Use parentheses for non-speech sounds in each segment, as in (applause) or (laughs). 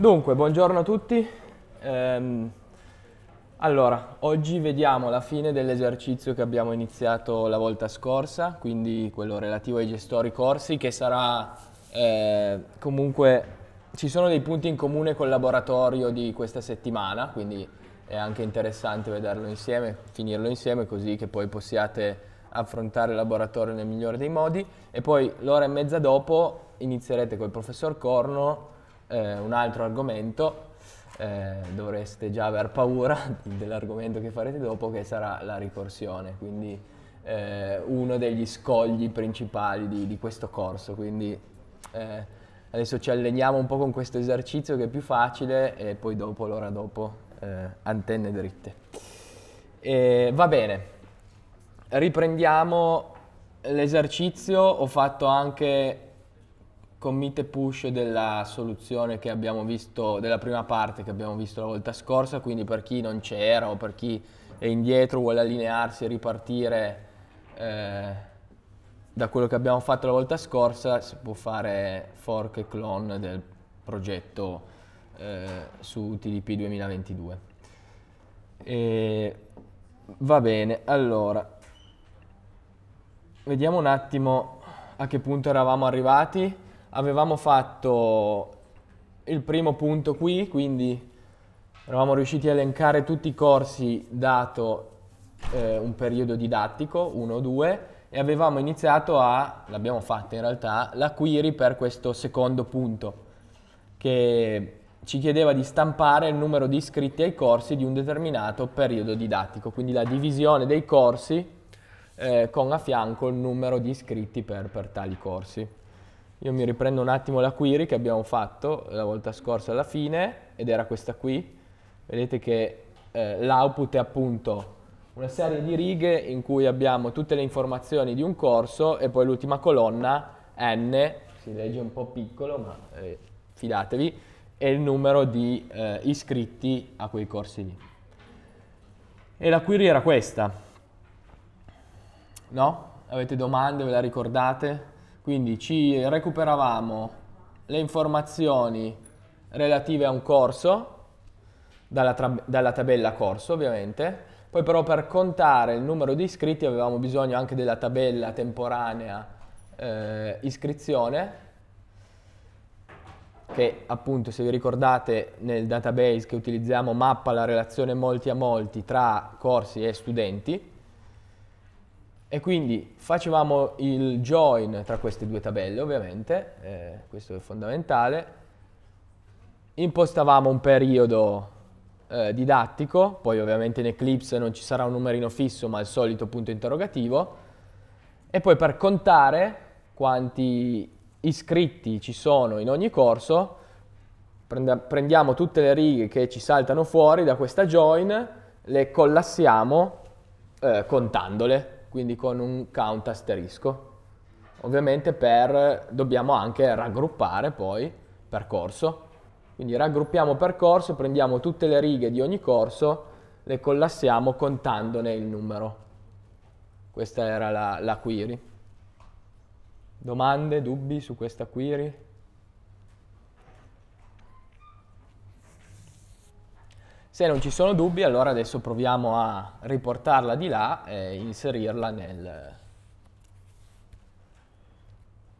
Dunque, buongiorno a tutti. Ehm, allora, oggi vediamo la fine dell'esercizio che abbiamo iniziato la volta scorsa, quindi quello relativo ai gestori corsi, che sarà eh, comunque... Ci sono dei punti in comune col laboratorio di questa settimana, quindi è anche interessante vederlo insieme, finirlo insieme, così che poi possiate affrontare il laboratorio nel migliore dei modi. E poi l'ora e mezza dopo inizierete col professor Corno eh, un altro argomento, eh, dovreste già aver paura (laughs) dell'argomento che farete dopo, che sarà la ricorsione, quindi eh, uno degli scogli principali di, di questo corso. Quindi eh, adesso ci alleniamo un po' con questo esercizio che è più facile e poi dopo, l'ora dopo, eh, antenne dritte. E, va bene, riprendiamo l'esercizio, ho fatto anche commit push della soluzione che abbiamo visto, della prima parte che abbiamo visto la volta scorsa, quindi per chi non c'era o per chi è indietro, vuole allinearsi e ripartire eh, da quello che abbiamo fatto la volta scorsa, si può fare fork e clone del progetto eh, su TDP 2022. E, va bene, allora, vediamo un attimo a che punto eravamo arrivati avevamo fatto il primo punto qui, quindi eravamo riusciti a elencare tutti i corsi dato eh, un periodo didattico, uno o due, e avevamo iniziato a, l'abbiamo fatta in realtà, la query per questo secondo punto, che ci chiedeva di stampare il numero di iscritti ai corsi di un determinato periodo didattico, quindi la divisione dei corsi eh, con a fianco il numero di iscritti per, per tali corsi. Io mi riprendo un attimo la query che abbiamo fatto la volta scorsa alla fine, ed era questa qui. Vedete che eh, l'output è appunto una serie di righe in cui abbiamo tutte le informazioni di un corso e poi l'ultima colonna, n, si legge un po' piccolo ma eh, fidatevi, è il numero di eh, iscritti a quei corsi lì. E la query era questa. No? Avete domande, ve la ricordate? Quindi ci recuperavamo le informazioni relative a un corso, dalla, dalla tabella corso ovviamente, poi però per contare il numero di iscritti avevamo bisogno anche della tabella temporanea eh, iscrizione, che appunto se vi ricordate nel database che utilizziamo mappa la relazione molti a molti tra corsi e studenti, e quindi facevamo il join tra queste due tabelle, ovviamente, eh, questo è fondamentale. Impostavamo un periodo eh, didattico, poi ovviamente in Eclipse non ci sarà un numerino fisso, ma il solito punto interrogativo. E poi per contare quanti iscritti ci sono in ogni corso, prendiamo tutte le righe che ci saltano fuori da questa join, le collassiamo eh, contandole quindi con un count asterisco. Ovviamente per, dobbiamo anche raggruppare poi percorso. Quindi raggruppiamo percorso, prendiamo tutte le righe di ogni corso, le collassiamo contandone il numero. Questa era la, la query. Domande, dubbi su questa query? Se non ci sono dubbi, allora adesso proviamo a riportarla di là e inserirla nel,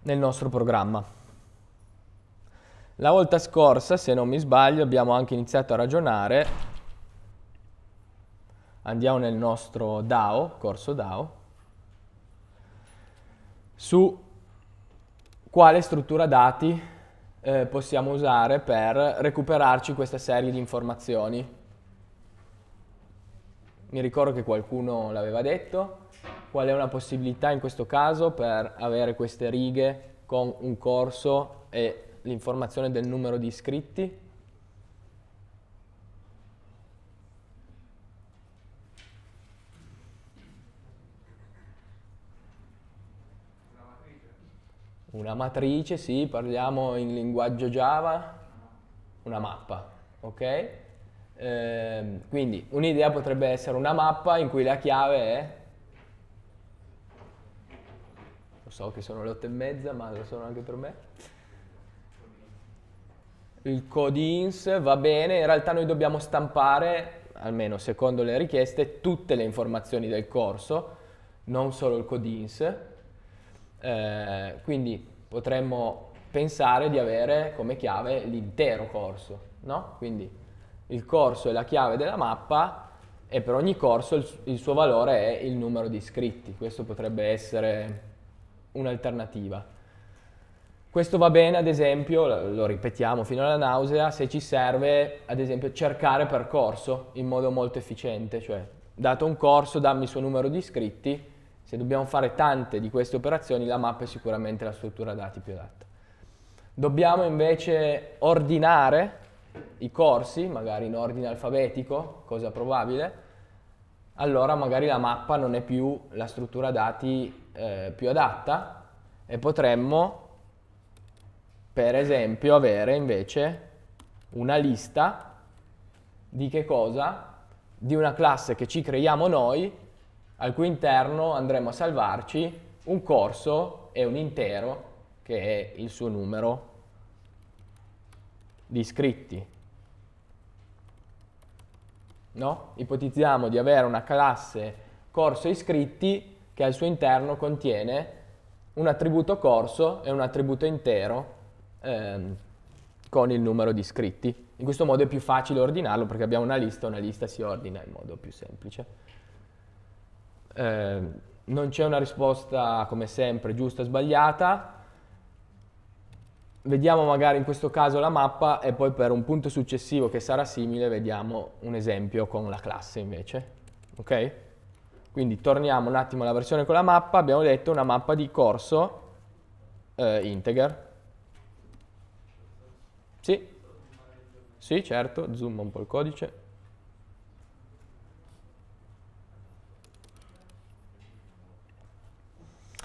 nel nostro programma. La volta scorsa, se non mi sbaglio, abbiamo anche iniziato a ragionare. Andiamo nel nostro DAO, corso DAO, su quale struttura dati eh, possiamo usare per recuperarci questa serie di informazioni mi ricordo che qualcuno l'aveva detto. Qual è una possibilità in questo caso per avere queste righe con un corso e l'informazione del numero di iscritti? Una matrice, sì, parliamo in linguaggio Java, una mappa, ok? Eh, quindi un'idea potrebbe essere una mappa in cui la chiave è... Lo so che sono le otto e mezza, ma lo sono anche per me. Il codins va bene, in realtà noi dobbiamo stampare, almeno secondo le richieste, tutte le informazioni del corso, non solo il codins. Eh, quindi potremmo pensare di avere come chiave l'intero corso, no? Quindi il corso è la chiave della mappa e per ogni corso il, il suo valore è il numero di iscritti. Questo potrebbe essere un'alternativa. Questo va bene, ad esempio, lo ripetiamo fino alla nausea, se ci serve, ad esempio, cercare percorso in modo molto efficiente, cioè dato un corso, dammi il suo numero di iscritti, se dobbiamo fare tante di queste operazioni, la mappa è sicuramente la struttura dati più adatta. Dobbiamo invece ordinare i corsi, magari in ordine alfabetico, cosa probabile, allora magari la mappa non è più la struttura dati eh, più adatta e potremmo per esempio avere invece una lista di che cosa? Di una classe che ci creiamo noi, al cui interno andremo a salvarci un corso e un intero che è il suo numero di iscritti. No? Ipotizziamo di avere una classe corso iscritti che al suo interno contiene un attributo corso e un attributo intero ehm, con il numero di iscritti. In questo modo è più facile ordinarlo perché abbiamo una lista, una lista si ordina in modo più semplice. Eh, non c'è una risposta, come sempre, giusta o sbagliata, vediamo magari in questo caso la mappa e poi per un punto successivo che sarà simile vediamo un esempio con la classe invece, ok? Quindi torniamo un attimo alla versione con la mappa, abbiamo detto una mappa di corso eh, integer. Sì? Sì, certo, zoom un po' il codice.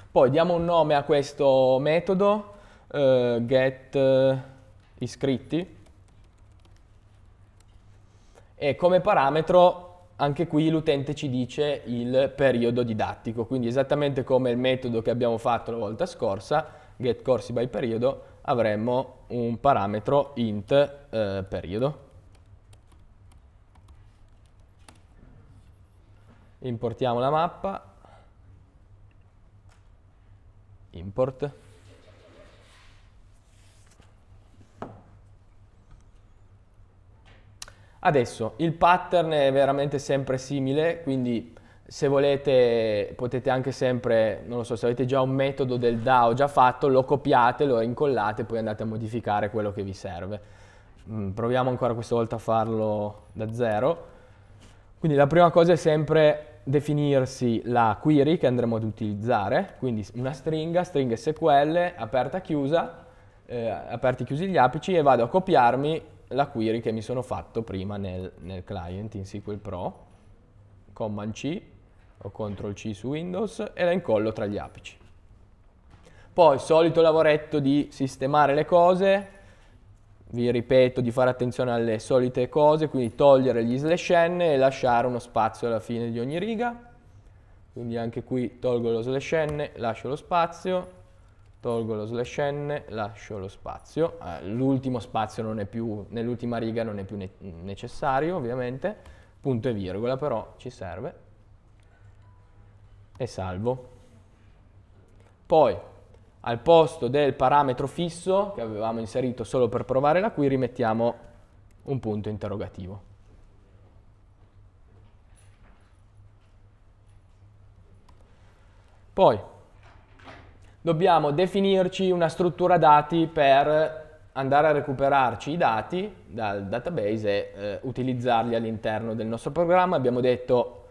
Poi diamo un nome a questo metodo, uh, get uh, iscritti e come parametro anche qui l'utente ci dice il periodo didattico, quindi esattamente come il metodo che abbiamo fatto la volta scorsa, get corsi by periodo, avremmo un parametro int eh, periodo. Importiamo la mappa, import. Adesso il pattern è veramente sempre simile, quindi se volete potete anche sempre, non lo so, se avete già un metodo del DAO già fatto, lo copiate, lo incollate e poi andate a modificare quello che vi serve. Mm, proviamo ancora questa volta a farlo da zero. Quindi la prima cosa è sempre definirsi la query che andremo ad utilizzare, quindi una stringa, string SQL, aperta chiusa, eh, aperti chiusi gli apici e vado a copiarmi la query che mi sono fatto prima nel, nel client in SQL Pro, Command C o Ctrl C su Windows e la incollo tra gli apici. Poi solito lavoretto di sistemare le cose, vi ripeto di fare attenzione alle solite cose, quindi togliere gli slash n e lasciare uno spazio alla fine di ogni riga. Quindi anche qui tolgo lo slash n, lascio lo spazio, tolgo lo slash n, lascio lo spazio, eh, l'ultimo spazio non è più, nell'ultima riga non è più ne necessario ovviamente, punto e virgola però ci serve e salvo. Poi al posto del parametro fisso che avevamo inserito solo per provare la query mettiamo un punto interrogativo. Poi dobbiamo definirci una struttura dati per andare a recuperarci i dati dal database e eh, utilizzarli all'interno del nostro programma. Abbiamo detto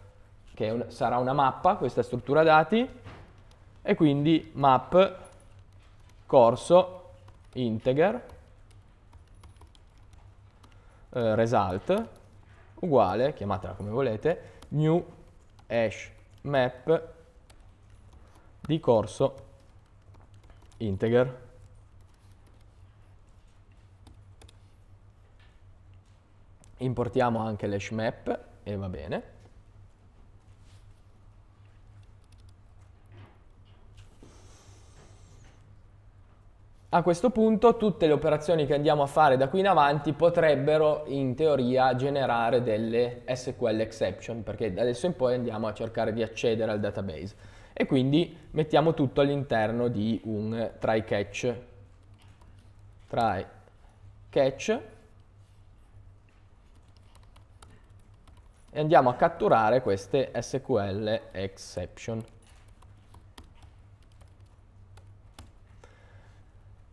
che un, sarà una mappa questa struttura dati e quindi map corso integer eh, result uguale, chiamatela come volete, new hash map di corso integer. Importiamo anche l'hash map e va bene. A questo punto tutte le operazioni che andiamo a fare da qui in avanti potrebbero in teoria generare delle SQL exception perché da adesso in poi andiamo a cercare di accedere al database e quindi mettiamo tutto all'interno di un try catch. Try catch e andiamo a catturare queste SQL exception.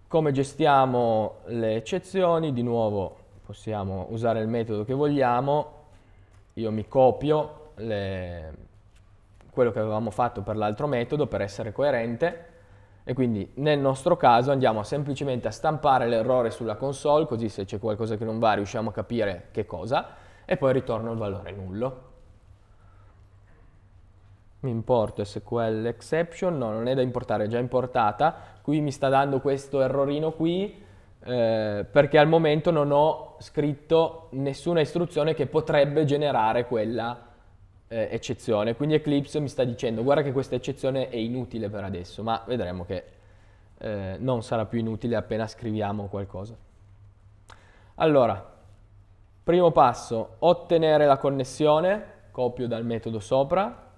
Come gestiamo le eccezioni? Di nuovo possiamo usare il metodo che vogliamo. Io mi copio le quello che avevamo fatto per l'altro metodo per essere coerente e quindi nel nostro caso andiamo semplicemente a stampare l'errore sulla console così se c'è qualcosa che non va riusciamo a capire che cosa e poi ritorno il valore nullo. Mi importo SQL exception, no non è da importare, è già importata, qui mi sta dando questo errorino qui eh, perché al momento non ho scritto nessuna istruzione che potrebbe generare quella eh, eccezione. Quindi Eclipse mi sta dicendo guarda che questa eccezione è inutile per adesso, ma vedremo che eh, non sarà più inutile appena scriviamo qualcosa. Allora, primo passo, ottenere la connessione, copio dal metodo sopra,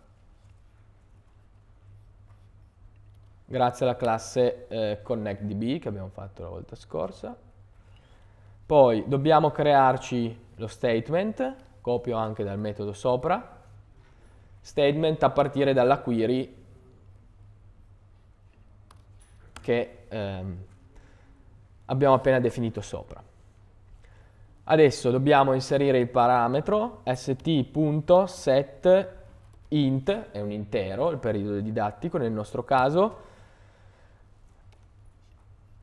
grazie alla classe eh, ConnectDB che abbiamo fatto la volta scorsa. Poi dobbiamo crearci lo statement, copio anche dal metodo sopra, statement a partire dalla query che ehm, abbiamo appena definito sopra. Adesso dobbiamo inserire il parametro st.setInt, è un intero, il periodo didattico nel nostro caso,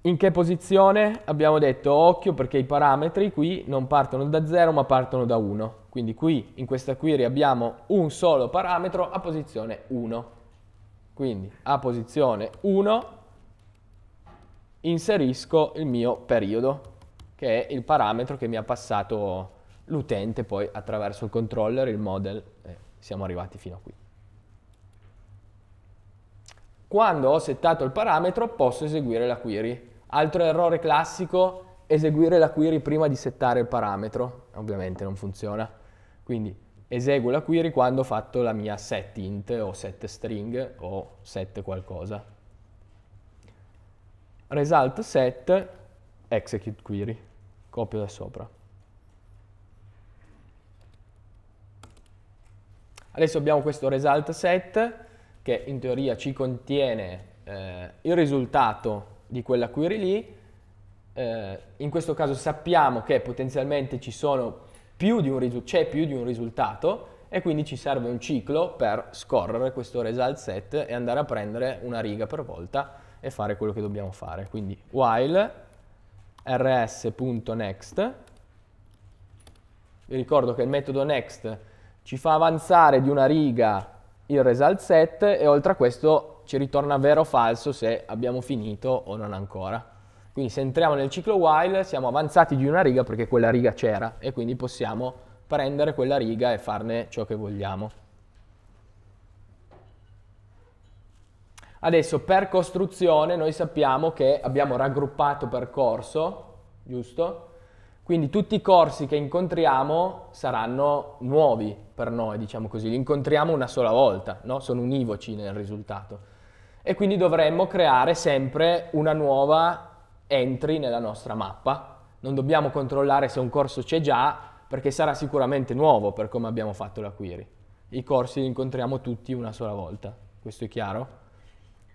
in che posizione? Abbiamo detto occhio perché i parametri qui non partono da 0 ma partono da 1. Quindi qui in questa query abbiamo un solo parametro a posizione 1. Quindi a posizione 1 inserisco il mio periodo che è il parametro che mi ha passato l'utente poi attraverso il controller, il model. Eh, siamo arrivati fino a qui. Quando ho settato il parametro posso eseguire la query Altro errore classico, eseguire la query prima di settare il parametro. Ovviamente non funziona. Quindi eseguo la query quando ho fatto la mia set int o set string o set qualcosa. Result set execute query. Copio da sopra. Adesso abbiamo questo result set che in teoria ci contiene eh, il risultato di quella query lì. Eh, in questo caso sappiamo che potenzialmente più risu- c'è più di un risultato e quindi ci serve un ciclo per scorrere questo result set e andare a prendere una riga per volta e fare quello che dobbiamo fare. Quindi while rs.next, vi ricordo che il metodo next ci fa avanzare di una riga il result set e oltre a questo ci ritorna vero o falso se abbiamo finito o non ancora. Quindi se entriamo nel ciclo while siamo avanzati di una riga perché quella riga c'era e quindi possiamo prendere quella riga e farne ciò che vogliamo. Adesso per costruzione noi sappiamo che abbiamo raggruppato percorso, giusto? Quindi tutti i corsi che incontriamo saranno nuovi per noi, diciamo così, li incontriamo una sola volta, no? sono univoci nel risultato e quindi dovremmo creare sempre una nuova entry nella nostra mappa. Non dobbiamo controllare se un corso c'è già perché sarà sicuramente nuovo per come abbiamo fatto la query. I corsi li incontriamo tutti una sola volta, questo è chiaro?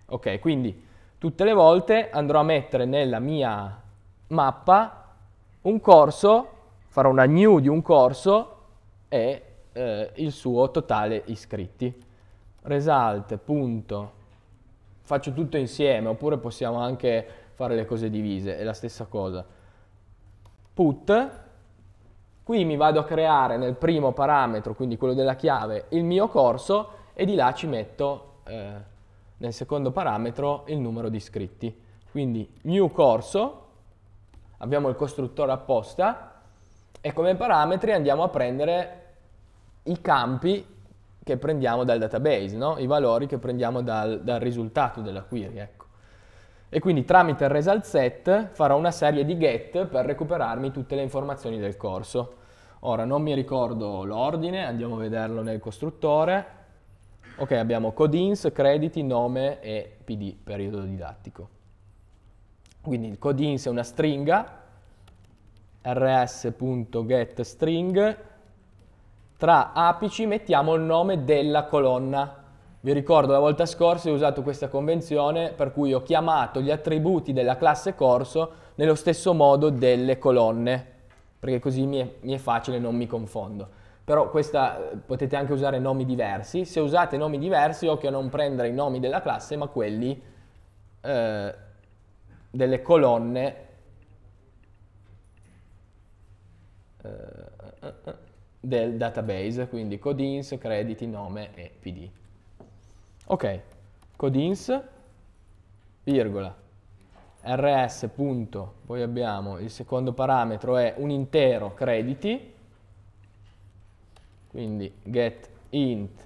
Ok, quindi tutte le volte andrò a mettere nella mia mappa un corso, farò una new di un corso e eh, il suo totale iscritti. Result.com faccio tutto insieme, oppure possiamo anche fare le cose divise, è la stessa cosa. Put, qui mi vado a creare nel primo parametro, quindi quello della chiave, il mio corso e di là ci metto eh, nel secondo parametro il numero di iscritti. Quindi new corso, abbiamo il costruttore apposta e come parametri andiamo a prendere i campi che prendiamo dal database, no? i valori che prendiamo dal, dal risultato della query. Ecco. E quindi tramite il result set farò una serie di get per recuperarmi tutte le informazioni del corso. Ora non mi ricordo l'ordine, andiamo a vederlo nel costruttore. Ok, abbiamo codins, crediti, nome e pd, periodo didattico. Quindi il codins è una stringa, rs.getString tra apici mettiamo il nome della colonna. Vi ricordo la volta scorsa ho usato questa convenzione per cui ho chiamato gli attributi della classe corso nello stesso modo delle colonne, perché così mi è, mi è facile, non mi confondo. Però questa potete anche usare nomi diversi. Se usate nomi diversi, occhio a non prendere i nomi della classe, ma quelli eh, delle colonne. Eh, eh, eh, eh del database, quindi codins, crediti, nome e pd. Ok, codins, virgola, rs, poi abbiamo il secondo parametro è un intero crediti, quindi get int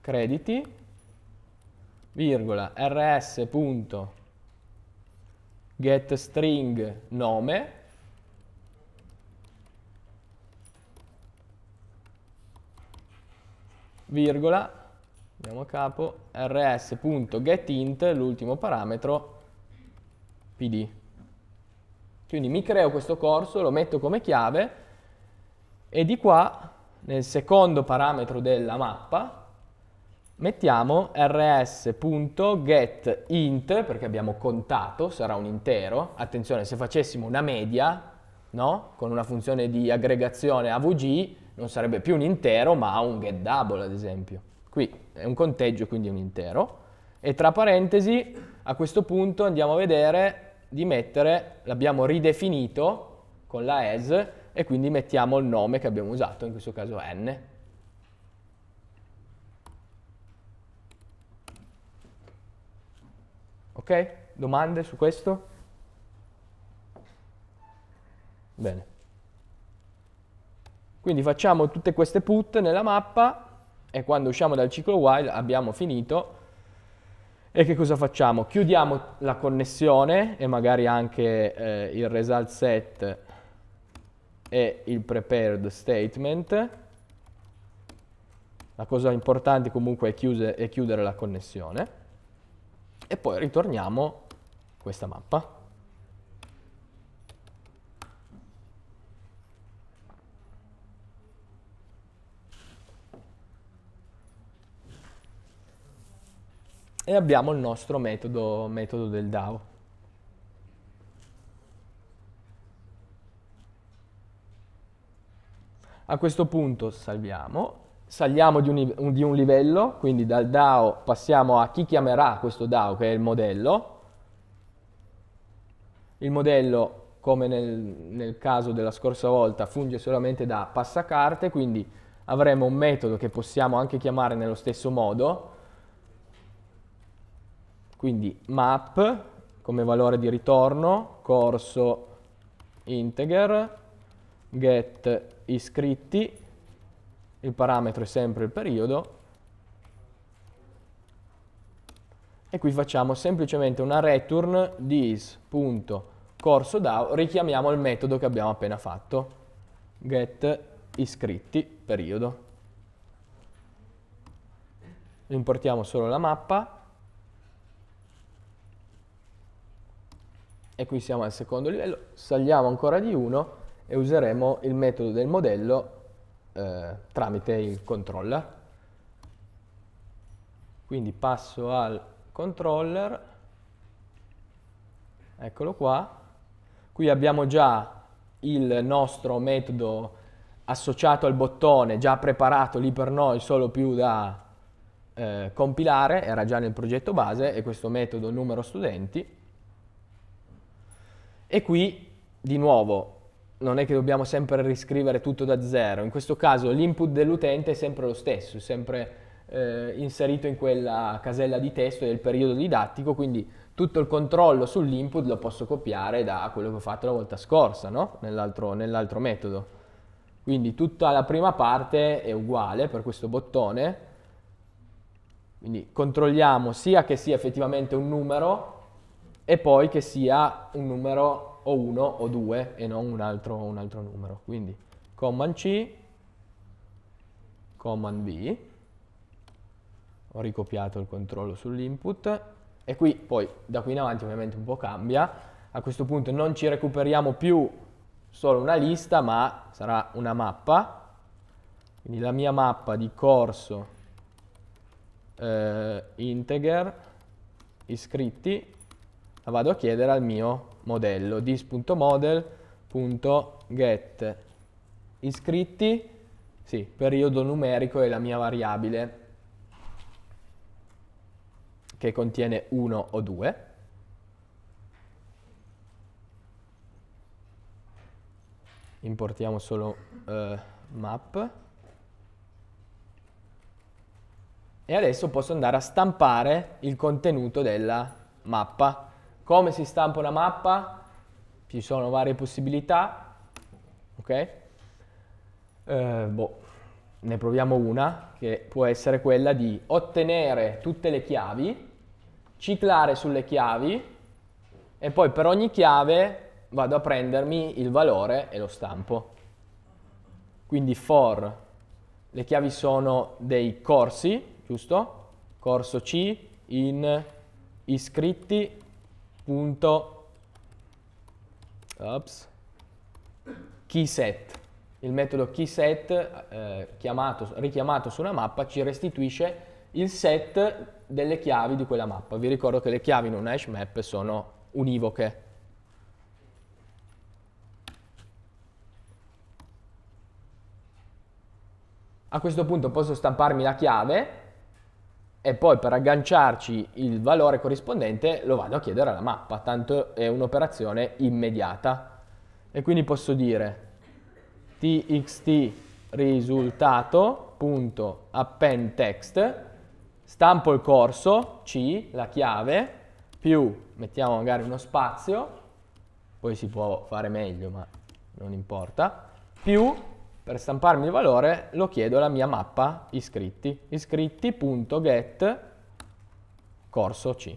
crediti, virgola, rs, nome, virgola, andiamo a capo, rs.getInt, l'ultimo parametro, pd. Quindi mi creo questo corso, lo metto come chiave e di qua, nel secondo parametro della mappa, mettiamo rs.getInt, perché abbiamo contato, sarà un intero. Attenzione, se facessimo una media, no? con una funzione di aggregazione avg, non sarebbe più un intero ma un get double ad esempio. Qui è un conteggio quindi è un intero e tra parentesi a questo punto andiamo a vedere di mettere, l'abbiamo ridefinito con la as e quindi mettiamo il nome che abbiamo usato, in questo caso n. Ok? Domande su questo? Bene. Quindi facciamo tutte queste put nella mappa e quando usciamo dal ciclo while abbiamo finito. E che cosa facciamo? Chiudiamo la connessione e magari anche eh, il result set e il prepared statement. La cosa importante comunque è, chiuse, è chiudere la connessione. E poi ritorniamo questa mappa. e abbiamo il nostro metodo, metodo del DAO. A questo punto salviamo, saliamo di un, di un, livello, quindi dal DAO passiamo a chi chiamerà questo DAO, che è il modello. Il modello, come nel, nel caso della scorsa volta, funge solamente da passacarte, quindi avremo un metodo che possiamo anche chiamare nello stesso modo, quindi map come valore di ritorno, corso integer, get iscritti, il parametro è sempre il periodo, e qui facciamo semplicemente una return this.corsoDAO, richiamiamo il metodo che abbiamo appena fatto, get iscritti, periodo. Importiamo solo la mappa, e qui siamo al secondo livello, saliamo ancora di 1 e useremo il metodo del modello eh, tramite il controller. Quindi passo al controller, eccolo qua, qui abbiamo già il nostro metodo associato al bottone, già preparato lì per noi solo più da eh, compilare, era già nel progetto base e questo metodo numero studenti e qui, di nuovo, non è che dobbiamo sempre riscrivere tutto da zero, in questo caso l'input dell'utente è sempre lo stesso, è sempre eh, inserito in quella casella di testo del periodo didattico, quindi tutto il controllo sull'input lo posso copiare da quello che ho fatto la volta scorsa, no? nell'altro, nell'altro metodo. Quindi tutta la prima parte è uguale per questo bottone, quindi controlliamo sia che sia effettivamente un numero e poi che sia un numero o 1 o 2 e non un altro, un altro numero. Quindi command C, command V, ho ricopiato il controllo sull'input e qui poi da qui in avanti ovviamente un po' cambia, a questo punto non ci recuperiamo più solo una lista ma sarà una mappa, quindi la mia mappa di corso eh, integer iscritti la vado a chiedere al mio modello dis.model.get iscritti, sì, periodo numerico è la mia variabile che contiene 1 o 2. Importiamo solo eh, map. E adesso posso andare a stampare il contenuto della mappa come si stampa una mappa? Ci sono varie possibilità, ok? Eh, boh, ne proviamo una che può essere quella di ottenere tutte le chiavi, ciclare sulle chiavi e poi per ogni chiave vado a prendermi il valore e lo stampo. Quindi for, le chiavi sono dei corsi, giusto? Corso C in iscritti punto ops, keyset. Il metodo keyset eh, richiamato su una mappa ci restituisce il set delle chiavi di quella mappa. Vi ricordo che le chiavi in un hash map sono univoche. A questo punto posso stamparmi la chiave e poi per agganciarci il valore corrispondente lo vado a chiedere alla mappa, tanto è un'operazione immediata. E quindi posso dire txt risultato.appendText, stampo il corso C, la chiave, più mettiamo magari uno spazio, poi si può fare meglio ma non importa, più per stamparmi il valore lo chiedo alla mia mappa iscritti, iscritti.get corso C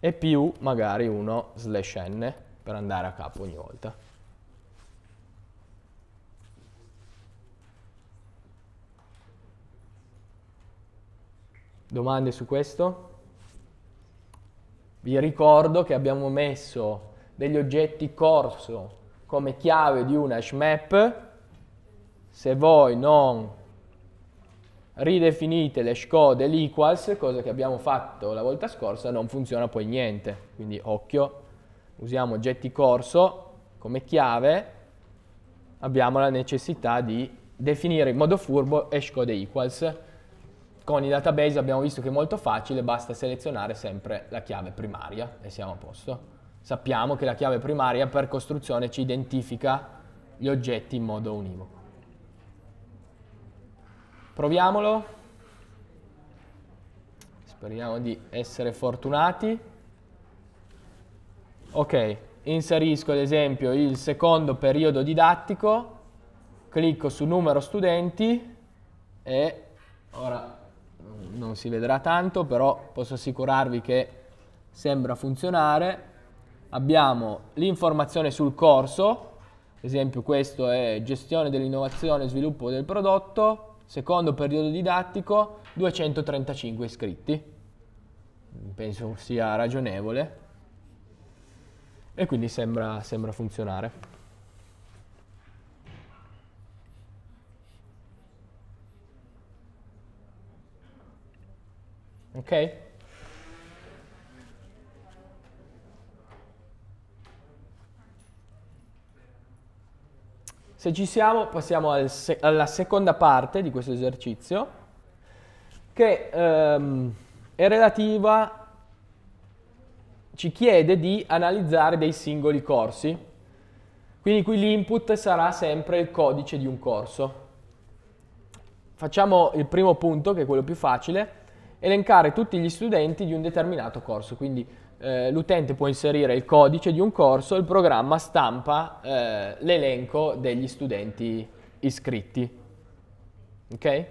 e più magari uno slash n per andare a capo ogni volta. Domande su questo? Vi ricordo che abbiamo messo degli oggetti corso come chiave di una HMAP, se voi non ridefinite le code e l'equals, cosa che abbiamo fatto la volta scorsa, non funziona poi niente. Quindi occhio, usiamo oggetti corso come chiave, abbiamo la necessità di definire in modo furbo hashcode equals. Con i database abbiamo visto che è molto facile, basta selezionare sempre la chiave primaria e siamo a posto sappiamo che la chiave primaria per costruzione ci identifica gli oggetti in modo univoco. Proviamolo. Speriamo di essere fortunati. Ok, inserisco ad esempio il secondo periodo didattico, clicco su numero studenti e ora non si vedrà tanto, però posso assicurarvi che sembra funzionare abbiamo l'informazione sul corso, ad esempio questo è gestione dell'innovazione e sviluppo del prodotto, secondo periodo didattico, 235 iscritti. Penso sia ragionevole e quindi sembra, sembra funzionare. Ok? Se ci siamo passiamo al se alla seconda parte di questo esercizio che ehm, è relativa, ci chiede di analizzare dei singoli corsi, quindi qui l'input sarà sempre il codice di un corso. Facciamo il primo punto, che è quello più facile, elencare tutti gli studenti di un determinato corso, quindi eh, l'utente può inserire il codice di un corso e il programma stampa eh, l'elenco degli studenti iscritti. Ok?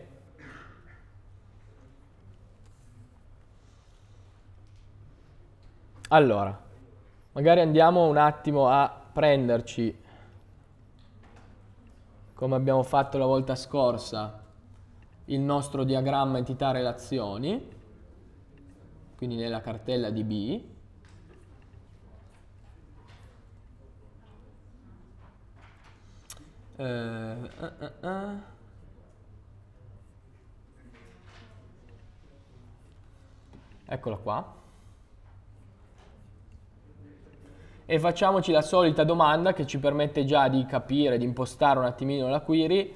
Allora, magari andiamo un attimo a prenderci, come abbiamo fatto la volta scorsa, il nostro diagramma entità relazioni, quindi nella cartella DB, Uh, uh, uh. Eccola qua. E facciamoci la solita domanda che ci permette già di capire, di impostare un attimino la query,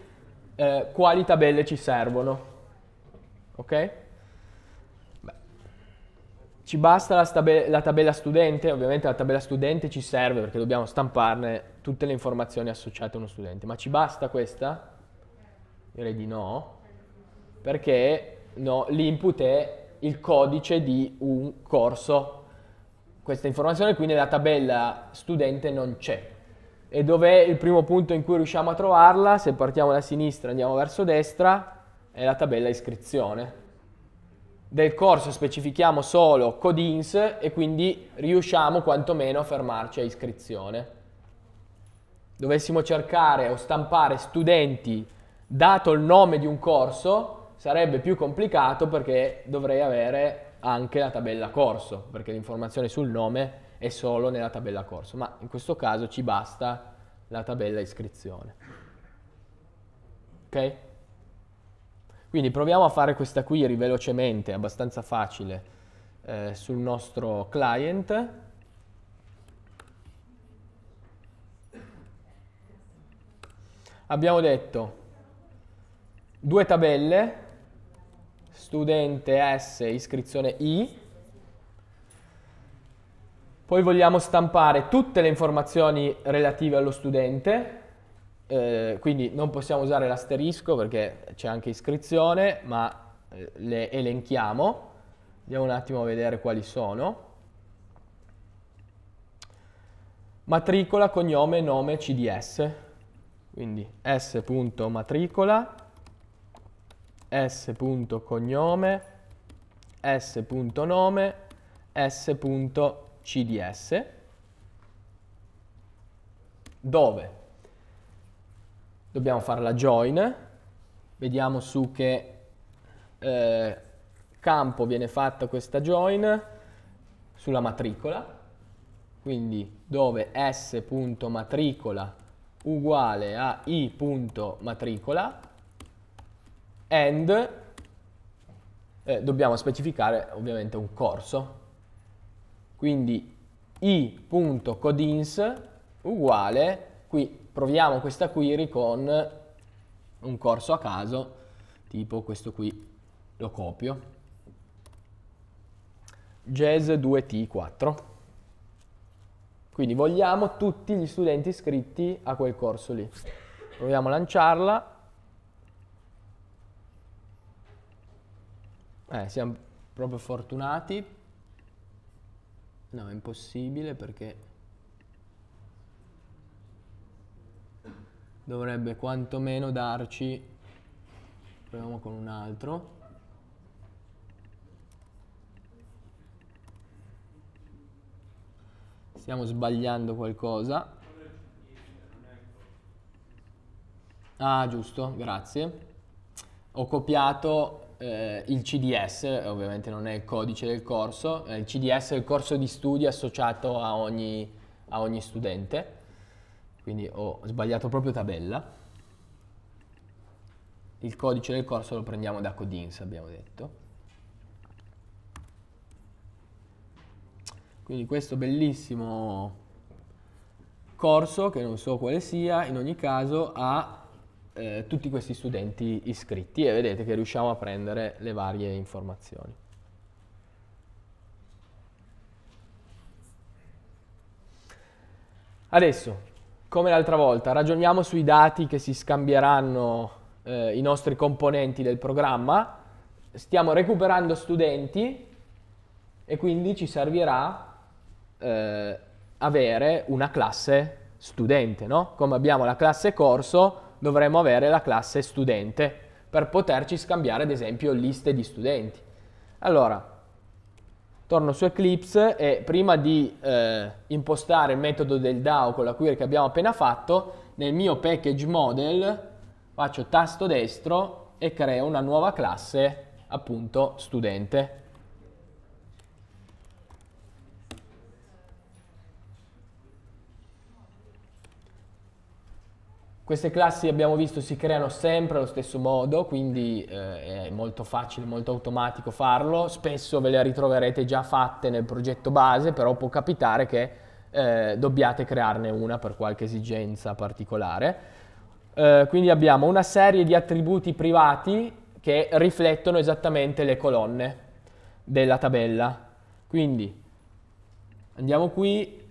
quali tabelle ci servono. Ok? Beh. Ci basta la, la tabella studente, ovviamente la tabella studente ci serve perché dobbiamo stamparne tutte le informazioni associate a uno studente. Ma ci basta questa? Direi di no, perché no, l'input è il codice di un corso. Questa informazione qui nella tabella studente non c'è. E dov'è il primo punto in cui riusciamo a trovarla? Se partiamo da sinistra e andiamo verso destra, è la tabella iscrizione. Del corso specifichiamo solo codins e quindi riusciamo quantomeno a fermarci a iscrizione dovessimo cercare o stampare studenti dato il nome di un corso, sarebbe più complicato perché dovrei avere anche la tabella corso, perché l'informazione sul nome è solo nella tabella corso, ma in questo caso ci basta la tabella iscrizione. Ok? Quindi proviamo a fare questa query velocemente, abbastanza facile, eh, sul nostro client. abbiamo detto due tabelle, studente S, iscrizione I, poi vogliamo stampare tutte le informazioni relative allo studente, eh, quindi non possiamo usare l'asterisco perché c'è anche iscrizione, ma eh, le elenchiamo. Andiamo un attimo a vedere quali sono. Matricola, cognome, nome, CDS. Quindi s.matricola, s.cognome, s.nome, s.cds, dove dobbiamo fare la join, vediamo su che eh, campo viene fatta questa join, sulla matricola, quindi dove s.matricola uguale a i.matricola and eh, dobbiamo specificare ovviamente un corso. Quindi i.codins uguale, qui proviamo questa query con un corso a caso, tipo questo qui lo copio, jazz 2t4. Quindi vogliamo tutti gli studenti iscritti a quel corso lì. Proviamo a lanciarla. Eh, siamo proprio fortunati. No, è impossibile perché dovrebbe quantomeno darci proviamo con un altro Stiamo sbagliando qualcosa. Ah, giusto, grazie. Ho copiato eh, il CDS, ovviamente non è il codice del corso, eh, il CDS è il corso di studi associato a ogni, a ogni studente, quindi ho sbagliato proprio tabella. Il codice del corso lo prendiamo da Codins, abbiamo detto. Quindi questo bellissimo corso, che non so quale sia, in ogni caso ha eh, tutti questi studenti iscritti e vedete che riusciamo a prendere le varie informazioni. Adesso, come l'altra volta, ragioniamo sui dati che si scambieranno eh, i nostri componenti del programma. Stiamo recuperando studenti e quindi ci servirà eh, avere una classe studente, no? Come abbiamo la classe corso, dovremmo avere la classe studente per poterci scambiare, ad esempio, liste di studenti. Allora, torno su Eclipse e prima di eh, impostare il metodo del DAO con la query che abbiamo appena fatto, nel mio package model faccio tasto destro e creo una nuova classe, appunto, studente. Queste classi abbiamo visto si creano sempre allo stesso modo, quindi eh, è molto facile, molto automatico farlo. Spesso ve le ritroverete già fatte nel progetto base, però può capitare che eh, dobbiate crearne una per qualche esigenza particolare. Eh, quindi abbiamo una serie di attributi privati che riflettono esattamente le colonne della tabella. Quindi andiamo qui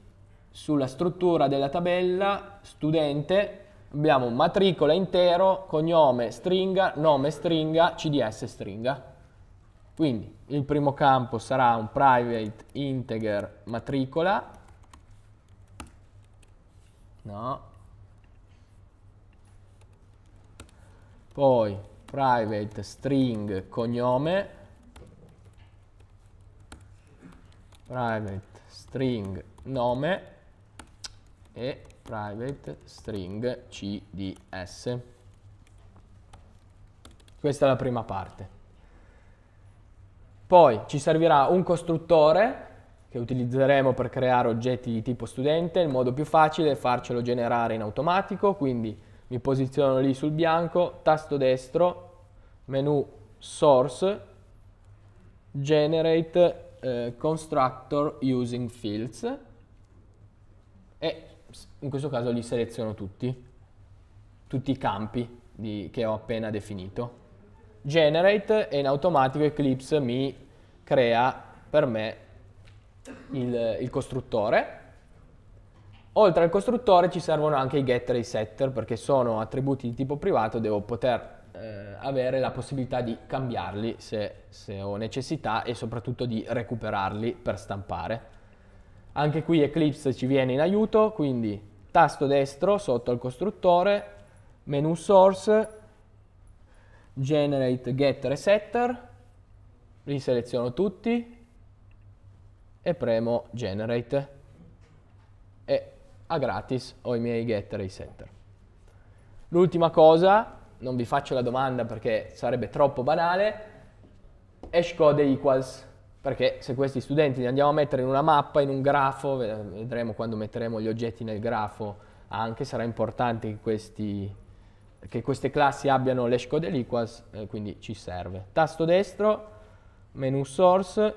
sulla struttura della tabella studente abbiamo matricola intero, cognome stringa, nome stringa, CDS stringa. Quindi il primo campo sarà un private integer matricola. No. Poi private string cognome. Private string nome e private string cds. Questa è la prima parte. Poi ci servirà un costruttore che utilizzeremo per creare oggetti di tipo studente. Il modo più facile è farcelo generare in automatico, quindi mi posiziono lì sul bianco, tasto destro, menu source, generate eh, constructor using fields e in questo caso li seleziono tutti, tutti i campi di, che ho appena definito. Generate e in automatico Eclipse mi crea per me il, il costruttore. Oltre al costruttore ci servono anche i getter e i setter perché sono attributi di tipo privato, devo poter eh, avere la possibilità di cambiarli se, se ho necessità e soprattutto di recuperarli per stampare. Anche qui Eclipse ci viene in aiuto, quindi tasto destro sotto al costruttore, menu source, generate get resetter, riseleziono tutti e premo generate e a gratis ho i miei get resetter. L'ultima cosa, non vi faccio la domanda perché sarebbe troppo banale, hashcode equals perché se questi studenti li andiamo a mettere in una mappa, in un grafo, vedremo quando metteremo gli oggetti nel grafo anche, sarà importante che, questi, che queste classi abbiano l'hash code equals, eh, quindi ci serve. Tasto destro, menu source,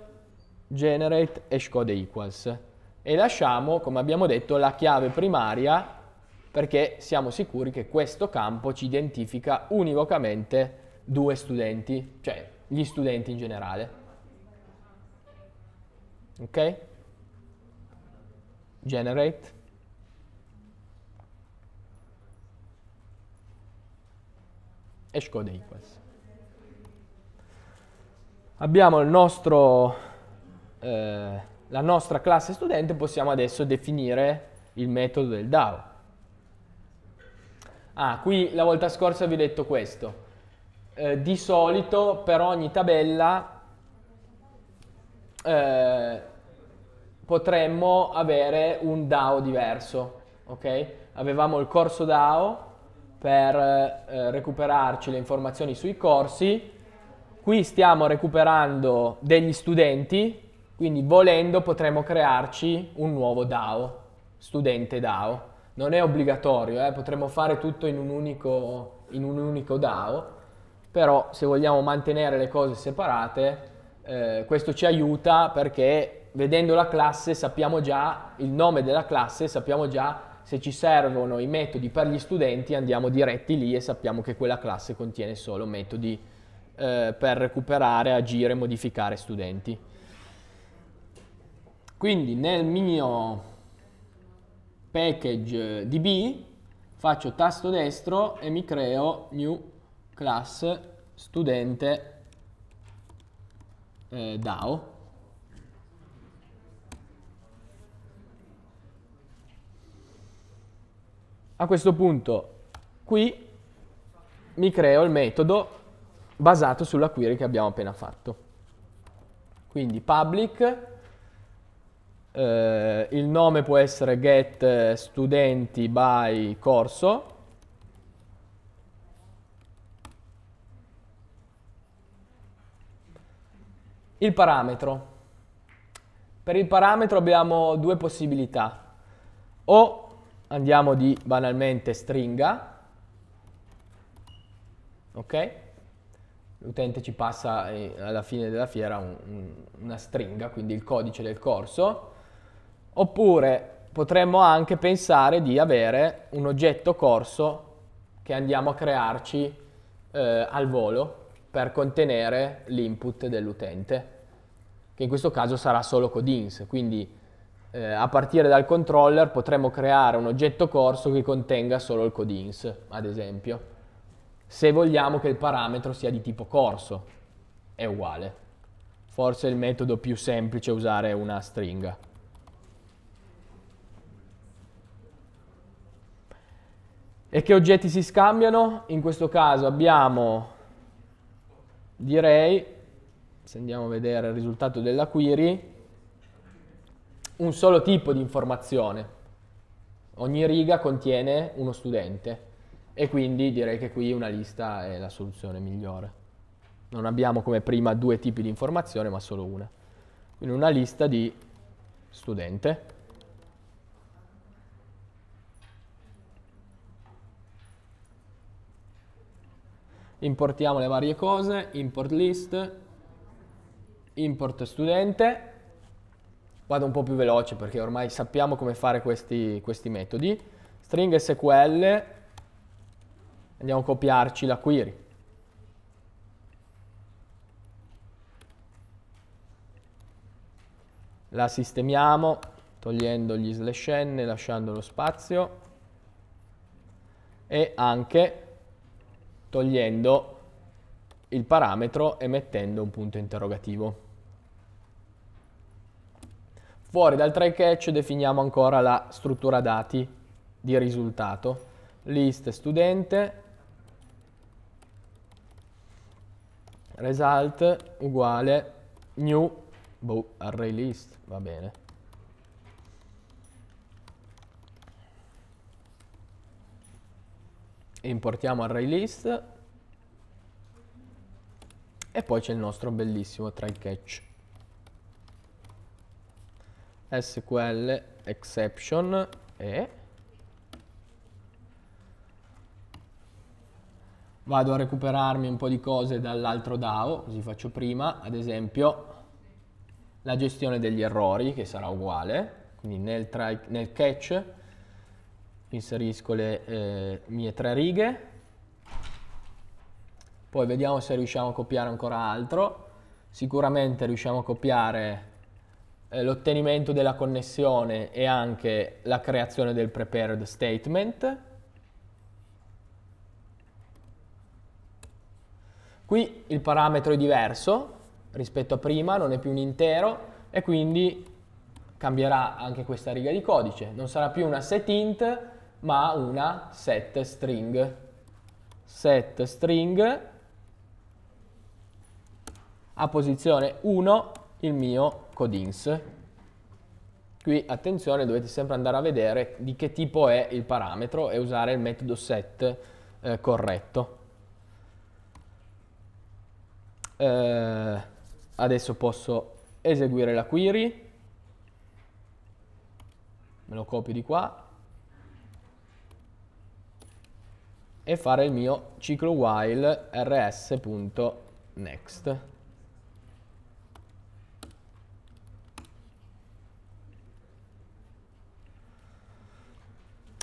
generate hash code equals e lasciamo, come abbiamo detto, la chiave primaria perché siamo sicuri che questo campo ci identifica univocamente due studenti, cioè gli studenti in generale ok? Generate. Hash code equals. Abbiamo nostro, eh, la nostra classe studente, possiamo adesso definire il metodo del DAO. Ah, qui la volta scorsa vi ho detto questo. Eh, di solito per ogni tabella eh, potremmo avere un DAO diverso, ok? Avevamo il corso DAO per eh, recuperarci le informazioni sui corsi, qui stiamo recuperando degli studenti, quindi volendo potremmo crearci un nuovo DAO, studente DAO. Non è obbligatorio, eh? potremmo fare tutto in un, unico, in un unico DAO, però se vogliamo mantenere le cose separate, eh, questo ci aiuta perché vedendo la classe sappiamo già il nome della classe, sappiamo già se ci servono i metodi per gli studenti andiamo diretti lì e sappiamo che quella classe contiene solo metodi eh, per recuperare, agire, modificare studenti. Quindi nel mio package DB faccio tasto destro e mi creo new class studente eh, DAO A questo punto qui mi creo il metodo basato sulla query che abbiamo appena fatto. Quindi public, eh, il nome può essere get studenti by corso, Il parametro. Per il parametro abbiamo due possibilità. O andiamo di banalmente stringa, ok? L'utente ci passa eh, alla fine della fiera un, una stringa, quindi il codice del corso, oppure potremmo anche pensare di avere un oggetto corso che andiamo a crearci eh, al volo per contenere l'input dell'utente, che in questo caso sarà solo codins, quindi eh, a partire dal controller potremo creare un oggetto corso che contenga solo il codins, ad esempio, se vogliamo che il parametro sia di tipo corso, è uguale. Forse il metodo più semplice è usare una stringa. E che oggetti si scambiano? In questo caso abbiamo, direi, se andiamo a vedere il risultato della query, un solo tipo di informazione. Ogni riga contiene uno studente e quindi direi che qui una lista è la soluzione migliore. Non abbiamo come prima due tipi di informazione ma solo una. Quindi una lista di studente. Importiamo le varie cose, import list, import studente vado un po' più veloce perché ormai sappiamo come fare questi, questi metodi. String SQL, andiamo a copiarci la query. La sistemiamo togliendo gli slash n, lasciando lo spazio e anche togliendo il parametro e mettendo un punto interrogativo. Fuori dal try catch definiamo ancora la struttura dati di risultato. List studente result uguale new boh, array list, va bene. Importiamo array list e poi c'è il nostro bellissimo try catch. SQL exception e vado a recuperarmi un po' di cose dall'altro DAO, così faccio prima, ad esempio la gestione degli errori che sarà uguale, quindi nel, try, nel catch inserisco le eh, mie tre righe, poi vediamo se riusciamo a copiare ancora altro, sicuramente riusciamo a copiare eh, l'ottenimento della connessione e anche la creazione del prepared statement. Qui il parametro è diverso rispetto a prima, non è più un intero e quindi cambierà anche questa riga di codice. Non sarà più una setInt ma una setString. SetString a posizione 1 il mio codins. Qui attenzione dovete sempre andare a vedere di che tipo è il parametro e usare il metodo set eh, corretto. Eh, adesso posso eseguire la query, me lo copio di qua e fare il mio ciclo while rs.next.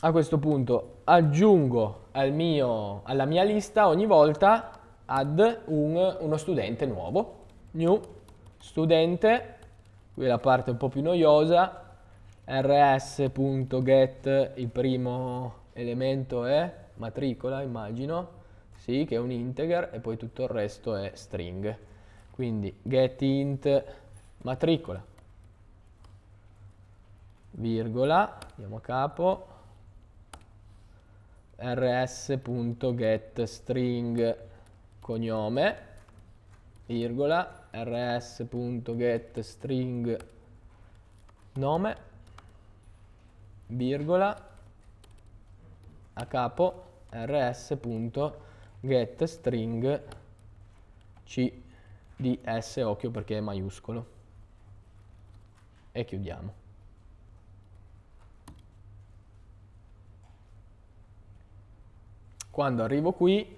a questo punto aggiungo al mio, alla mia lista ogni volta add un, uno studente nuovo. New studente, qui è la parte un po' più noiosa, rs.get, il primo elemento è matricola, immagino, sì, che è un integer, e poi tutto il resto è string. Quindi get int matricola, virgola, andiamo a capo, rs.getString cognome, virgola, rs.getString nome, virgola, a capo rs.getString c di occhio perché è maiuscolo. E chiudiamo. Quando arrivo qui,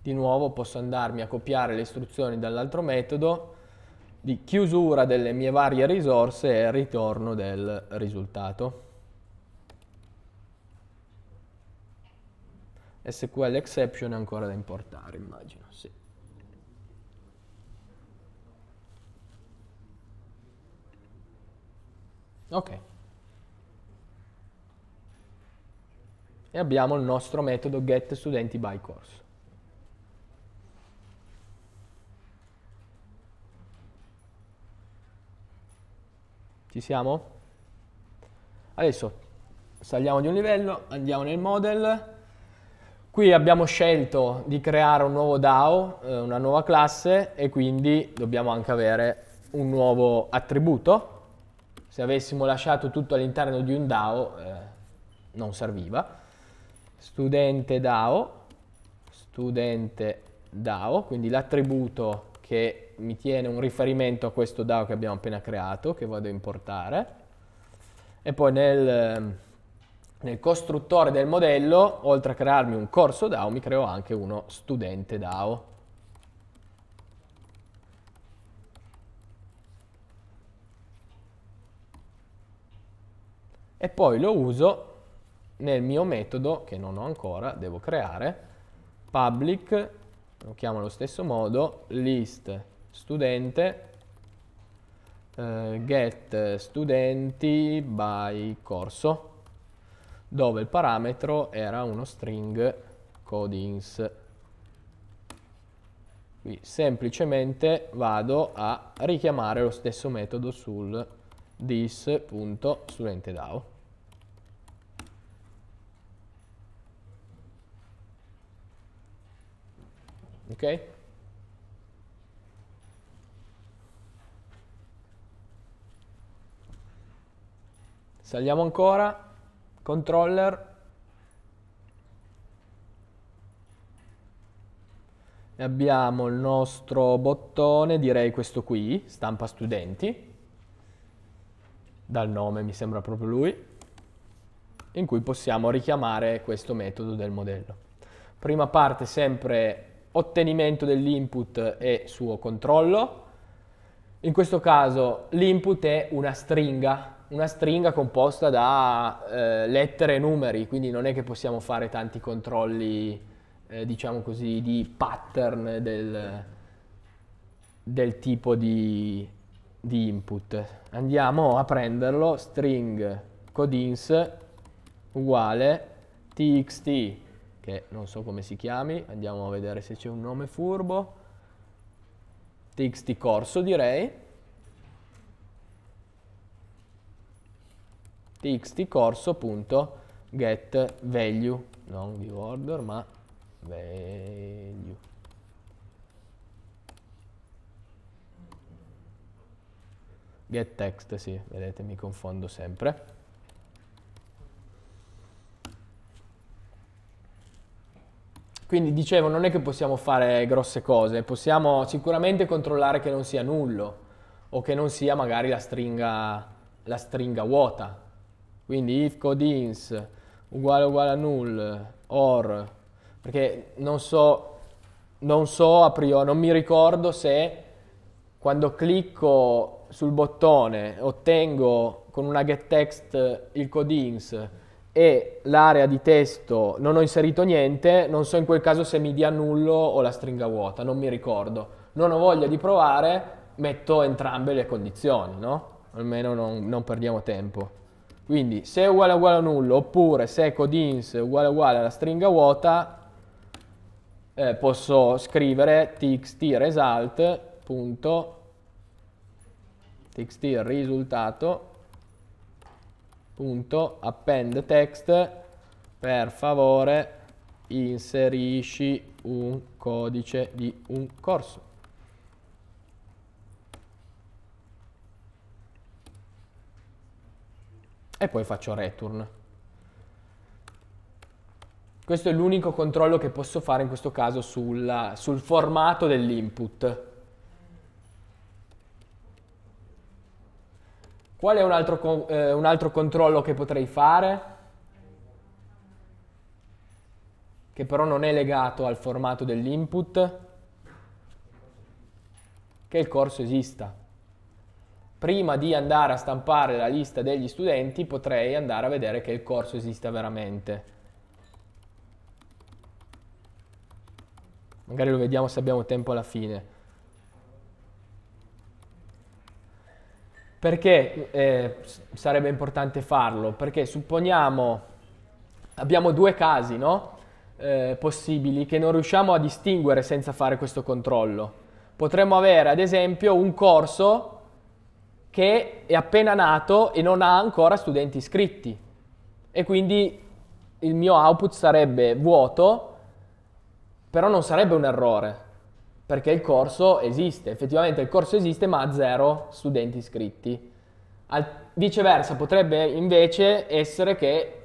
di nuovo posso andarmi a copiare le istruzioni dall'altro metodo di chiusura delle mie varie risorse e ritorno del risultato. SQL exception è ancora da importare, immagino, sì. Ok. e abbiamo il nostro metodo get studenti by course. Ci siamo? Adesso saliamo di un livello, andiamo nel model. Qui abbiamo scelto di creare un nuovo DAO, eh, una nuova classe e quindi dobbiamo anche avere un nuovo attributo. Se avessimo lasciato tutto all'interno di un DAO eh, non serviva studente DAO, studente DAO, quindi l'attributo che mi tiene un riferimento a questo DAO che abbiamo appena creato, che vado a importare. E poi nel, nel costruttore del modello, oltre a crearmi un corso DAO, mi creo anche uno studente DAO. E poi lo uso nel mio metodo, che non ho ancora, devo creare, public, lo chiamo allo stesso modo, list studente, eh, get studenti by corso, dove il parametro era uno string codings. Qui semplicemente vado a richiamare lo stesso metodo sul this.studentedao. Ok? Saliamo ancora, controller. E abbiamo il nostro bottone, direi questo qui, stampa studenti, dal nome mi sembra proprio lui, in cui possiamo richiamare questo metodo del modello. Prima parte sempre ottenimento dell'input e suo controllo. In questo caso l'input è una stringa, una stringa composta da eh, lettere e numeri, quindi non è che possiamo fare tanti controlli, eh, diciamo così, di pattern del, del tipo di, di input. Andiamo a prenderlo, string codins uguale txt che non so come si chiami, andiamo a vedere se c'è un nome furbo. TXT corso direi. TXT corso.get value, non di order ma value. Get text, sì, vedete mi confondo sempre. Quindi dicevo, non è che possiamo fare grosse cose, possiamo sicuramente controllare che non sia nullo o che non sia magari la stringa, la stringa vuota. Quindi if code ins uguale uguale a null or perché non so, non so a priori, non mi ricordo se quando clicco sul bottone ottengo con una get text il ins, e l'area di testo non ho inserito niente, non so in quel caso se mi dia nullo o la stringa vuota, non mi ricordo. Non ho voglia di provare, metto entrambe le condizioni, no? Almeno non, non perdiamo tempo. Quindi se è uguale a uguale a nullo, oppure se codins è uguale a uguale alla stringa vuota, eh, posso scrivere txt result.txt risultato punto append text per favore inserisci un codice di un corso e poi faccio return questo è l'unico controllo che posso fare in questo caso sulla, sul formato dell'input Qual è un altro, eh, un altro controllo che potrei fare? Che però non è legato al formato dell'input? Che il corso esista prima di andare a stampare la lista degli studenti potrei andare a vedere che il corso esista veramente. Magari lo vediamo se abbiamo tempo alla fine. Perché eh, sarebbe importante farlo? Perché supponiamo, abbiamo due casi no? eh, possibili che non riusciamo a distinguere senza fare questo controllo. Potremmo avere ad esempio un corso che è appena nato e non ha ancora studenti iscritti e quindi il mio output sarebbe vuoto, però non sarebbe un errore, perché il corso esiste, effettivamente il corso esiste ma ha zero studenti iscritti. Al, viceversa potrebbe invece essere che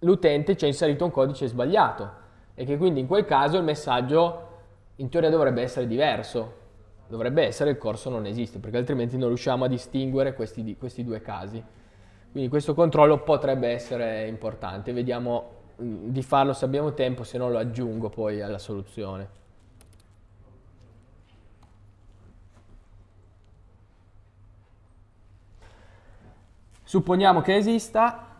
l'utente ci ha inserito un codice sbagliato e che quindi in quel caso il messaggio in teoria dovrebbe essere diverso, dovrebbe essere il corso non esiste perché altrimenti non riusciamo a distinguere questi, questi due casi. Quindi questo controllo potrebbe essere importante, vediamo mm, di farlo se abbiamo tempo, se no lo aggiungo poi alla soluzione. Supponiamo che esista,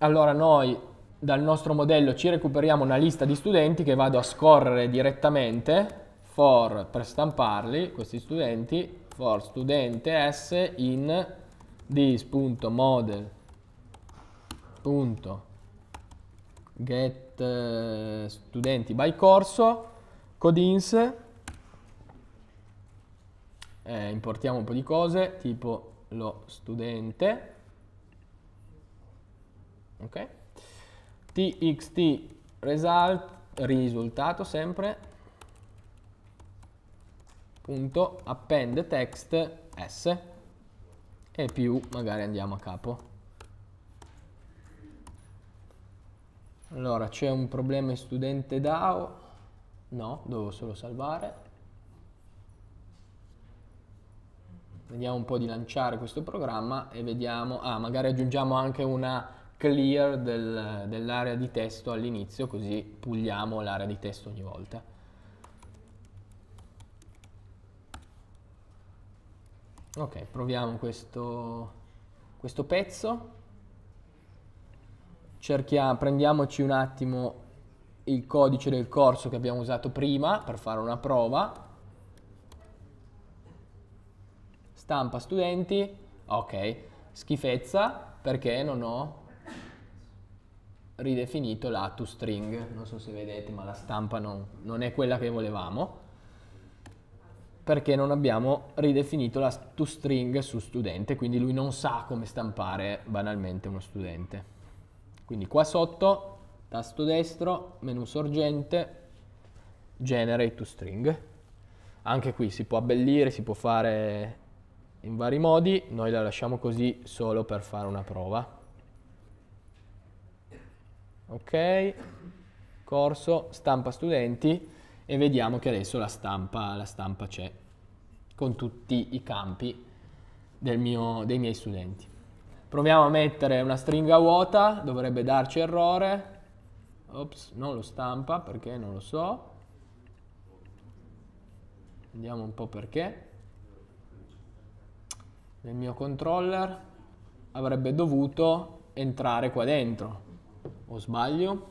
allora noi dal nostro modello ci recuperiamo una lista di studenti che vado a scorrere direttamente for, per stamparli, questi studenti, for studente s in this.model.get eh, studenti by corso, codins, eh, importiamo un po' di cose, tipo lo studente, ok? txt result, risultato sempre, punto append text s e più magari andiamo a capo. Allora, c'è un problema in studente DAO? No, devo solo salvare. Vediamo un po' di lanciare questo programma e vediamo... Ah, magari aggiungiamo anche una clear del, dell'area di testo all'inizio così puliamo l'area di testo ogni volta. Ok, proviamo questo, questo pezzo. Cerchiamo, prendiamoci un attimo il codice del corso che abbiamo usato prima per fare una prova. Stampa studenti, ok, schifezza perché non ho ridefinito la toString, non so se vedete ma la stampa non, non è quella che volevamo, perché non abbiamo ridefinito la toString su studente, quindi lui non sa come stampare banalmente uno studente. Quindi qua sotto, tasto destro, menu sorgente, generate toString. Anche qui si può abbellire, si può fare in vari modi, noi la lasciamo così solo per fare una prova ok, corso, stampa studenti e vediamo che adesso la stampa, la stampa c'è con tutti i campi mio, dei miei studenti. Proviamo a mettere una stringa vuota, dovrebbe darci errore, ops, non lo stampa perché non lo so, vediamo un po' perché, nel mio controller avrebbe dovuto entrare qua dentro, o sbaglio?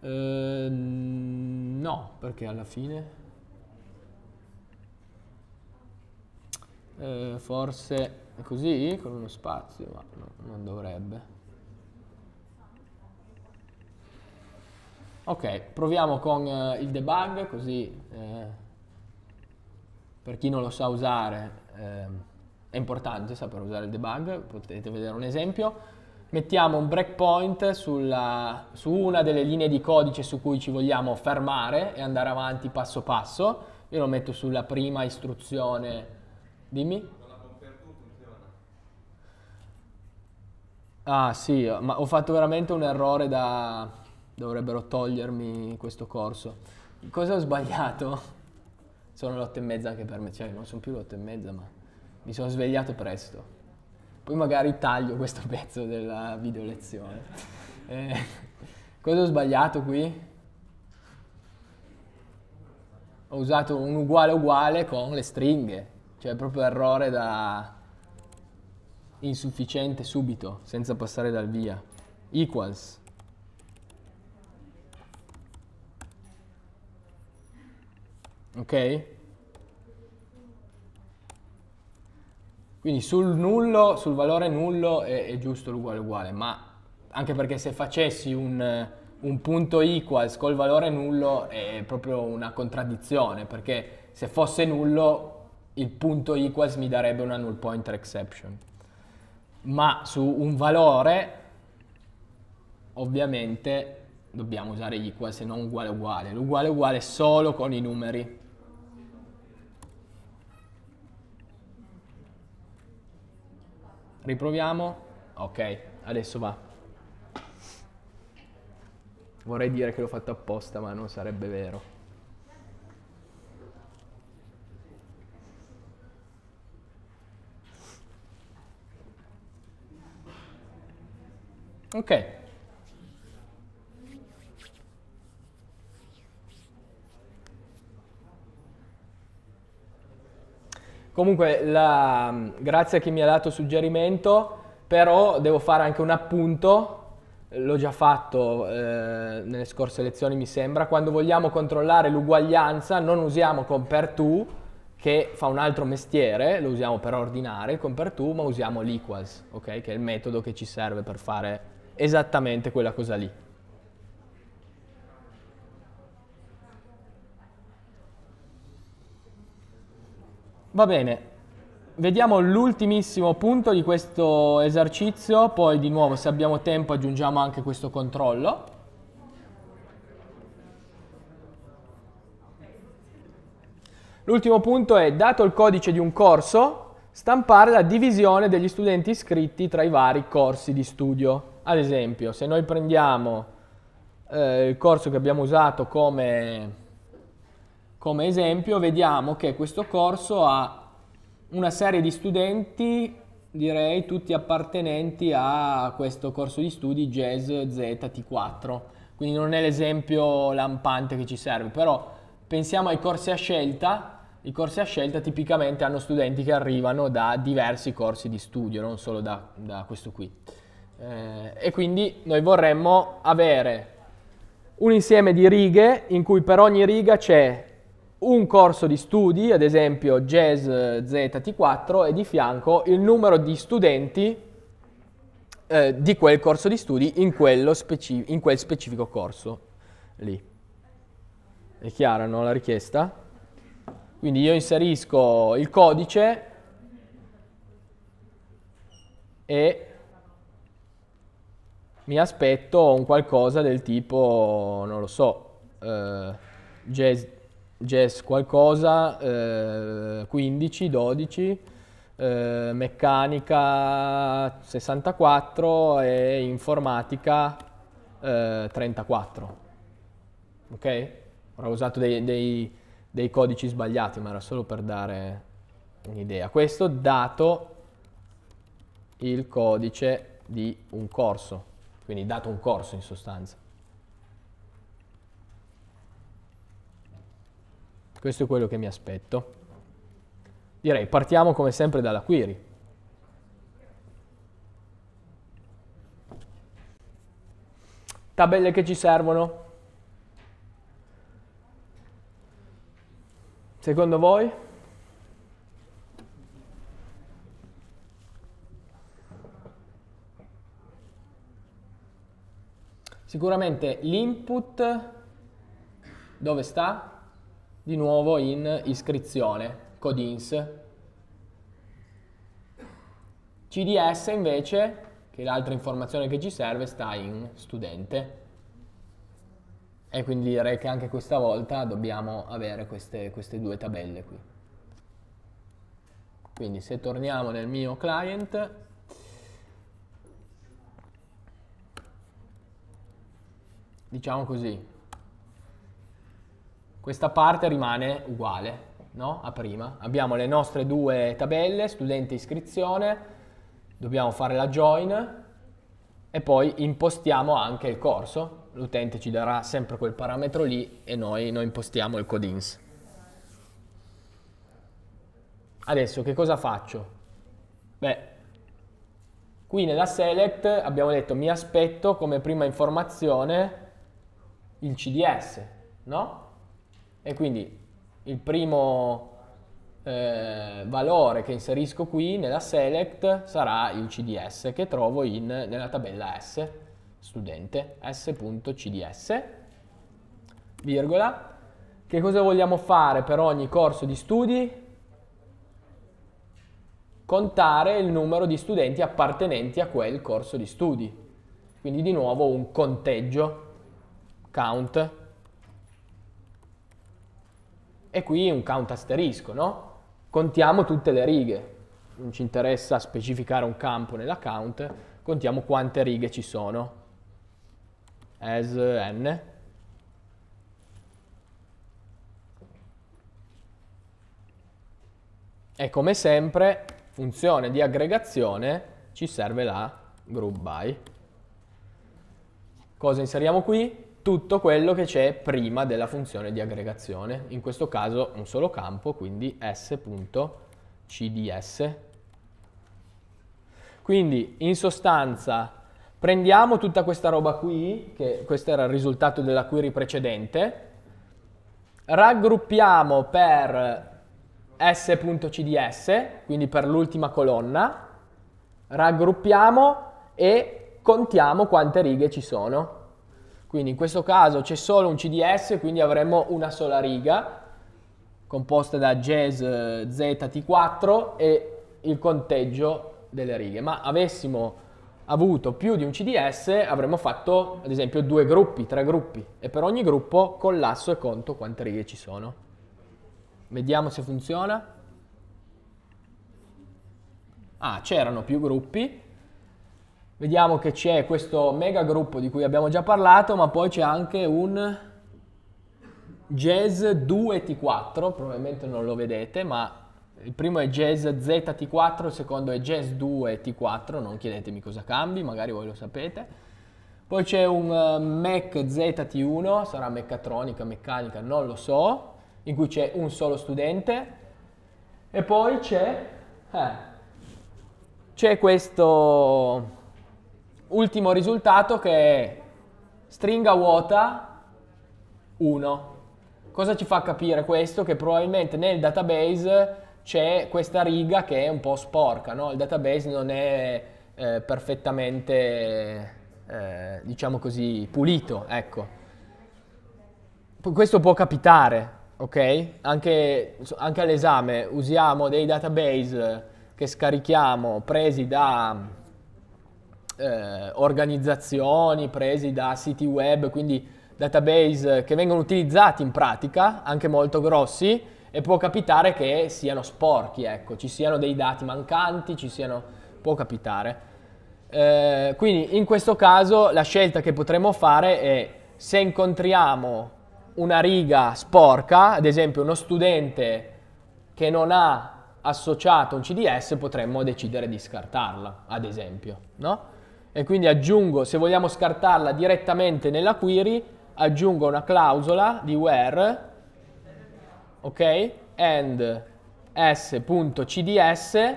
Eh, no, perché alla fine... Eh, forse così, con uno spazio, ma no, non dovrebbe. Ok, proviamo con eh, il debug, così eh, per chi non lo sa usare... Ehm, è importante saper usare il debug, potete vedere un esempio. Mettiamo un breakpoint sulla, su una delle linee di codice su cui ci vogliamo fermare e andare avanti passo passo. Io lo metto sulla prima istruzione. Dimmi? Ah sì, ma ho fatto veramente un errore da... dovrebbero togliermi questo corso. Cosa ho sbagliato? Sono le otto e mezza anche per me, cioè non sono più le otto e mezza ma mi sono svegliato presto. Poi magari taglio questo (laughs) pezzo della video lezione. Eh, cosa ho sbagliato qui? Ho usato un uguale uguale con le stringhe, cioè proprio errore da insufficiente subito, senza passare dal via. Equals. Ok? Quindi sul nullo, sul valore nullo è, è giusto l'uguale uguale, ma anche perché se facessi un, un, punto equals col valore nullo è proprio una contraddizione, perché se fosse nullo il punto equals mi darebbe una null pointer exception. Ma su un valore ovviamente dobbiamo usare equals e non uguale uguale. L'uguale uguale solo con i numeri, Riproviamo. Ok, adesso va. Vorrei dire che l'ho fatto apposta, ma non sarebbe vero. Ok, Comunque, la, mm, grazie a chi mi ha dato suggerimento, però devo fare anche un appunto, l'ho già fatto eh, nelle scorse lezioni mi sembra, quando vogliamo controllare l'uguaglianza non usiamo compare to, che fa un altro mestiere, lo usiamo per ordinare il compare to, ma usiamo l'equals, okay? che è il metodo che ci serve per fare esattamente quella cosa lì. Va bene, vediamo l'ultimissimo punto di questo esercizio, poi di nuovo se abbiamo tempo aggiungiamo anche questo controllo. L'ultimo punto è, dato il codice di un corso, stampare la divisione degli studenti iscritti tra i vari corsi di studio. Ad esempio, se noi prendiamo eh, il corso che abbiamo usato come come esempio vediamo che questo corso ha una serie di studenti, direi tutti appartenenti a questo corso di studi Jazz ZT4. Quindi non è l'esempio lampante che ci serve, però pensiamo ai corsi a scelta. I corsi a scelta tipicamente hanno studenti che arrivano da diversi corsi di studio, non solo da, da questo qui. Eh, e quindi noi vorremmo avere un insieme di righe in cui per ogni riga c'è un corso di studi, ad esempio Jazz ZT4, e di fianco il numero di studenti eh, di quel corso di studi in, in quel specifico corso lì. È chiara no, la richiesta? Quindi io inserisco il codice e mi aspetto un qualcosa del tipo, non lo so, eh, jazz jazz qualcosa, eh, 15, 12, eh, meccanica 64 e informatica eh, 34. Ok? Ora ho usato dei, dei, dei codici sbagliati, ma era solo per dare un'idea. Questo dato il codice di un corso, quindi dato un corso in sostanza. Questo è quello che mi aspetto. Direi, partiamo come sempre dalla query. Tabelle che ci servono. Secondo voi? Sicuramente l'input dove sta? di nuovo in iscrizione, codins. CDS invece, che è l'altra informazione che ci serve, sta in studente. E quindi direi che anche questa volta dobbiamo avere queste, queste due tabelle qui. Quindi se torniamo nel mio client, diciamo così, questa parte rimane uguale no? a prima. Abbiamo le nostre due tabelle, studente iscrizione, dobbiamo fare la join e poi impostiamo anche il corso. L'utente ci darà sempre quel parametro lì e noi, noi impostiamo il codins. Adesso che cosa faccio? Beh, qui nella select abbiamo detto mi aspetto come prima informazione il CDS, no? E quindi il primo eh, valore che inserisco qui nella select sarà il CDS che trovo in, nella tabella S, studente, s.cds, virgola. Che cosa vogliamo fare per ogni corso di studi? Contare il numero di studenti appartenenti a quel corso di studi. Quindi di nuovo un conteggio, count, e qui un count asterisco, no? Contiamo tutte le righe, non ci interessa specificare un campo nella count, contiamo quante righe ci sono. As n. E come sempre, funzione di aggregazione, ci serve la group by. Cosa inseriamo qui? tutto quello che c'è prima della funzione di aggregazione, in questo caso un solo campo, quindi s.cds. Quindi in sostanza prendiamo tutta questa roba qui, che questo era il risultato della query precedente, raggruppiamo per s.cds, quindi per l'ultima colonna, raggruppiamo e contiamo quante righe ci sono. Quindi in questo caso c'è solo un CDS, quindi avremo una sola riga composta da jazz ZT4 e il conteggio delle righe. Ma avessimo avuto più di un CDS avremmo fatto ad esempio due gruppi, tre gruppi e per ogni gruppo collasso e conto quante righe ci sono. Vediamo se funziona. Ah, c'erano più gruppi vediamo che c'è questo mega gruppo di cui abbiamo già parlato, ma poi c'è anche un Jazz 2T4, probabilmente non lo vedete, ma il primo è Jazz ZT4, il secondo è Jazz 2T4, non chiedetemi cosa cambi, magari voi lo sapete. Poi c'è un eh, Mac ZT1, sarà meccatronica, meccanica, non lo so, in cui c'è un solo studente. E poi c'è... Eh, c'è questo ultimo risultato che è stringa vuota 1. Cosa ci fa capire questo? Che probabilmente nel database c'è questa riga che è un po' sporca, no? il database non è eh, perfettamente, eh, diciamo così, pulito. Ecco. Questo può capitare, ok? Anche, anche all'esame usiamo dei database che scarichiamo presi da eh, organizzazioni presi da siti web, quindi database eh, che vengono utilizzati in pratica, anche molto grossi, e può capitare che siano sporchi, ecco, ci siano dei dati mancanti, ci siano, può capitare. Eh, quindi in questo caso la scelta che potremmo fare è se incontriamo una riga sporca, ad esempio uno studente che non ha associato un CDS, potremmo decidere di scartarla, ad esempio, no? e quindi aggiungo, se vogliamo scartarla direttamente nella query, aggiungo una clausola di where, ok, and s.cds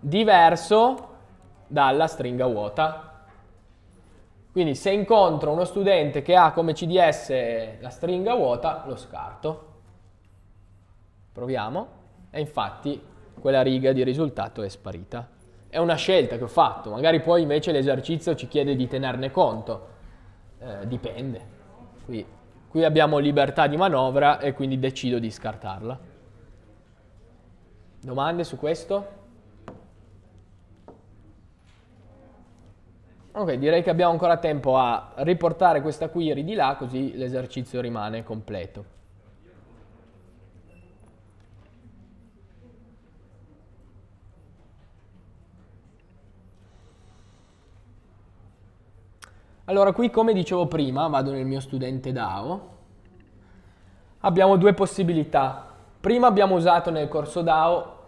diverso dalla stringa vuota. Quindi se incontro uno studente che ha come CDS la stringa vuota, lo scarto. Proviamo. E infatti quella riga di risultato è sparita è una scelta che ho fatto, magari poi invece l'esercizio ci chiede di tenerne conto, eh, dipende. Qui, qui abbiamo libertà di manovra e quindi decido di scartarla. Domande su questo? Ok, direi che abbiamo ancora tempo a riportare questa query di là così l'esercizio rimane completo. Allora qui come dicevo prima, vado nel mio studente DAO, abbiamo due possibilità. Prima abbiamo usato nel corso DAO,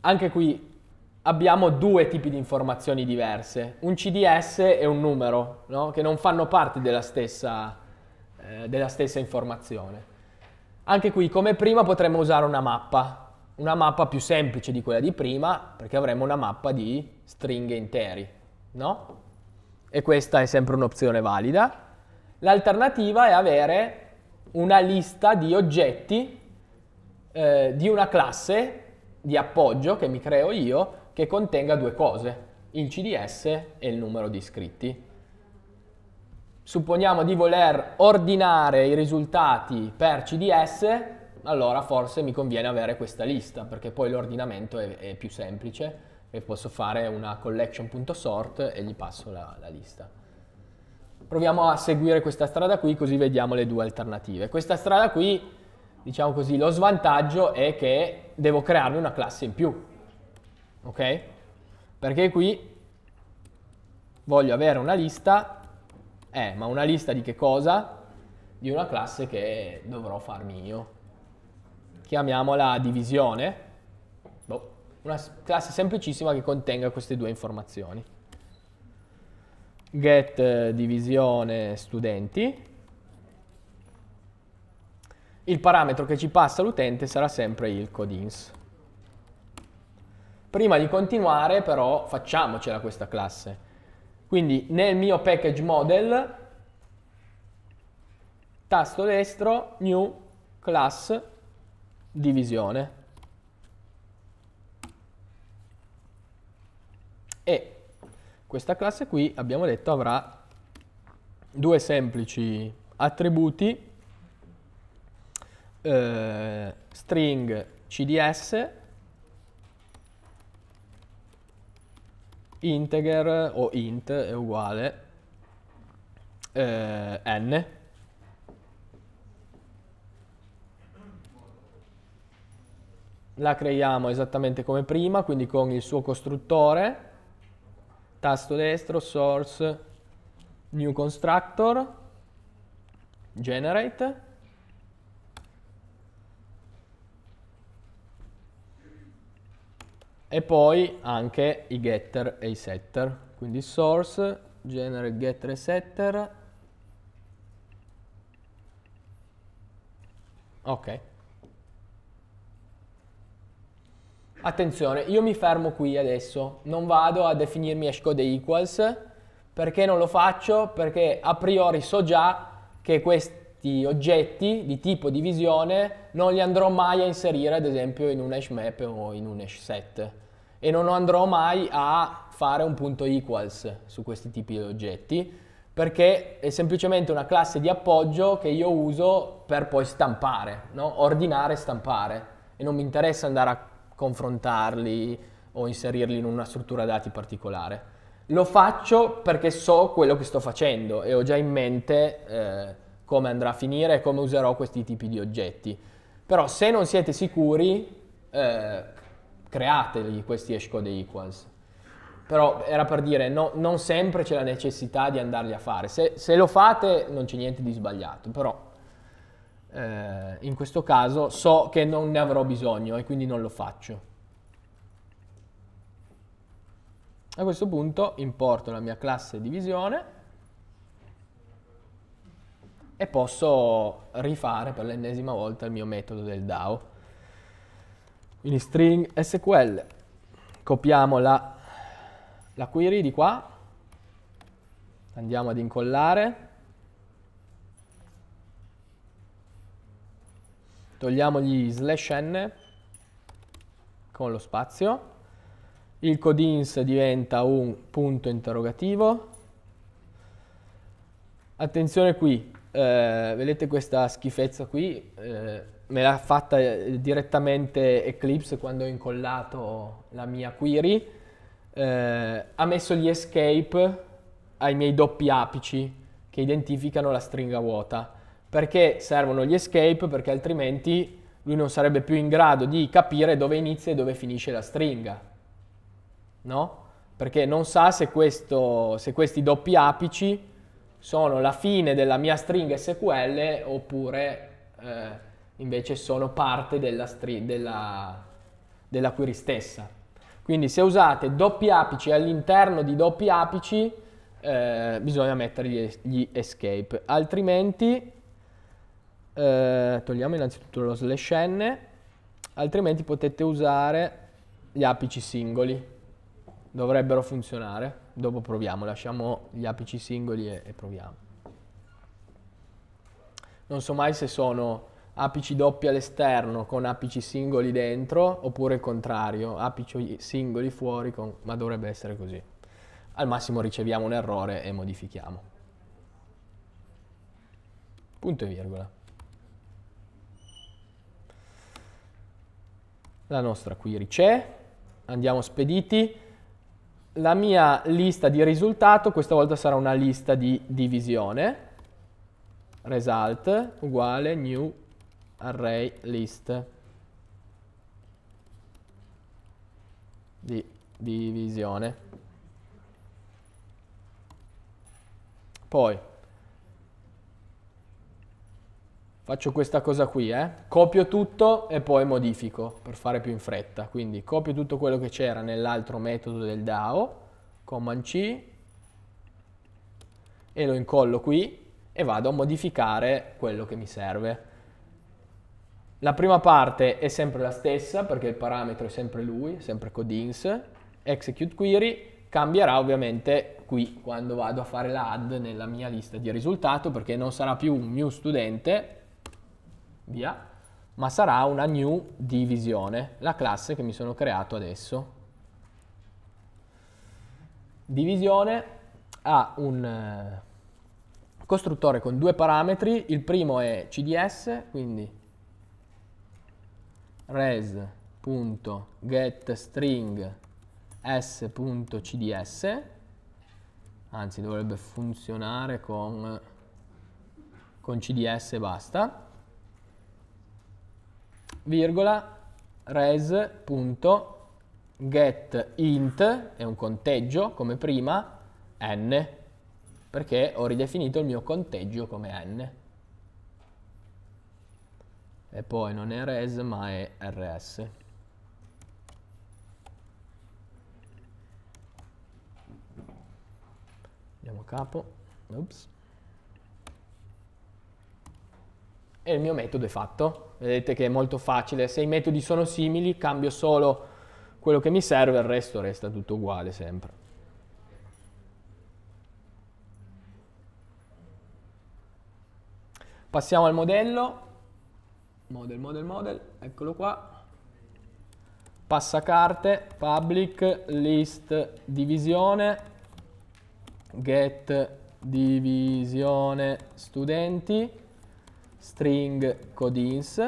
anche qui abbiamo due tipi di informazioni diverse, un CDS e un numero, no? che non fanno parte della stessa, eh, della stessa informazione. Anche qui, come prima, potremmo usare una mappa, una mappa più semplice di quella di prima, perché avremo una mappa di stringhe interi, no? e questa è sempre un'opzione valida. L'alternativa è avere una lista di oggetti eh, di una classe di appoggio che mi creo io che contenga due cose, il CDS e il numero di iscritti. Supponiamo di voler ordinare i risultati per CDS, allora forse mi conviene avere questa lista perché poi l'ordinamento è, è più semplice e posso fare una collection.sort e gli passo la, la lista. Proviamo a seguire questa strada qui così vediamo le due alternative. Questa strada qui, diciamo così, lo svantaggio è che devo crearmi una classe in più, ok? Perché qui voglio avere una lista, eh, ma una lista di che cosa? Di una classe che dovrò farmi io. Chiamiamola divisione. Boh una classe semplicissima che contenga queste due informazioni. Get eh, divisione studenti. Il parametro che ci passa l'utente sarà sempre il codins. Prima di continuare però facciamocela questa classe. Quindi nel mio package model, tasto destro, new class divisione. Questa classe qui, abbiamo detto, avrà due semplici attributi, eh, string cds, integer o int è uguale eh, n. La creiamo esattamente come prima, quindi con il suo costruttore tasto destro, source, new constructor, generate, e poi anche i getter e i setter, quindi source, generate getter e setter, ok. Attenzione, io mi fermo qui adesso, non vado a definirmi hash code equals, perché non lo faccio? Perché a priori so già che questi oggetti di tipo divisione non li andrò mai a inserire ad esempio in un hash map o in un hash set e non andrò mai a fare un punto equals su questi tipi di oggetti perché è semplicemente una classe di appoggio che io uso per poi stampare, no? ordinare e stampare e non mi interessa andare a confrontarli o inserirli in una struttura dati particolare. Lo faccio perché so quello che sto facendo e ho già in mente eh, come andrà a finire e come userò questi tipi di oggetti. Però se non siete sicuri, eh, createli questi hashcode equals. Però era per dire, no, non sempre c'è la necessità di andarli a fare. Se, se lo fate non c'è niente di sbagliato, però eh, in questo caso so che non ne avrò bisogno e quindi non lo faccio. A questo punto importo la mia classe divisione e posso rifare per l'ennesima volta il mio metodo del DAO. Quindi string SQL, copiamo la, la query di qua, andiamo ad incollare, togliamogli slash n con lo spazio, il codins diventa un punto interrogativo, attenzione qui, eh, vedete questa schifezza qui, eh, me l'ha fatta eh, direttamente Eclipse quando ho incollato la mia query, eh, ha messo gli escape ai miei doppi apici che identificano la stringa vuota perché servono gli escape, perché altrimenti lui non sarebbe più in grado di capire dove inizia e dove finisce la stringa, no? Perché non sa se, questo, se questi doppi apici sono la fine della mia stringa SQL oppure eh, invece sono parte della, stri- della, della query stessa. Quindi se usate doppi apici all'interno di doppi apici eh, bisogna mettere gli, gli escape, altrimenti eh, togliamo innanzitutto lo slash n, altrimenti potete usare gli apici singoli. Dovrebbero funzionare. Dopo proviamo, lasciamo gli apici singoli e, e proviamo. Non so mai se sono apici doppi all'esterno con apici singoli dentro oppure il contrario, apici singoli fuori, con... ma dovrebbe essere così. Al massimo riceviamo un errore e modifichiamo. Punto e virgola. la nostra query c'è, andiamo spediti, la mia lista di risultato questa volta sarà una lista di divisione, result uguale new array list di divisione. Poi faccio questa cosa qui, eh? copio tutto e poi modifico per fare più in fretta. Quindi copio tutto quello che c'era nell'altro metodo del DAO, Command C, e lo incollo qui e vado a modificare quello che mi serve. La prima parte è sempre la stessa perché il parametro è sempre lui, sempre codings, execute query, cambierà ovviamente qui quando vado a fare l'add nella mia lista di risultato perché non sarà più un new studente via, ma sarà una new divisione, la classe che mi sono creato adesso. Divisione ha un eh, costruttore con due parametri, il primo è cds, quindi res.getString s.cds, anzi dovrebbe funzionare con, con cds e basta, virgola, res punto get int è un conteggio come prima n perché ho ridefinito il mio conteggio come n e poi non è res ma è rs andiamo a capo Oops. e il mio metodo è fatto. Vedete che è molto facile, se i metodi sono simili cambio solo quello che mi serve, il resto resta tutto uguale sempre. Passiamo al modello, model, model, model, eccolo qua, passacarte, public, list, divisione, get, divisione, studenti, string codins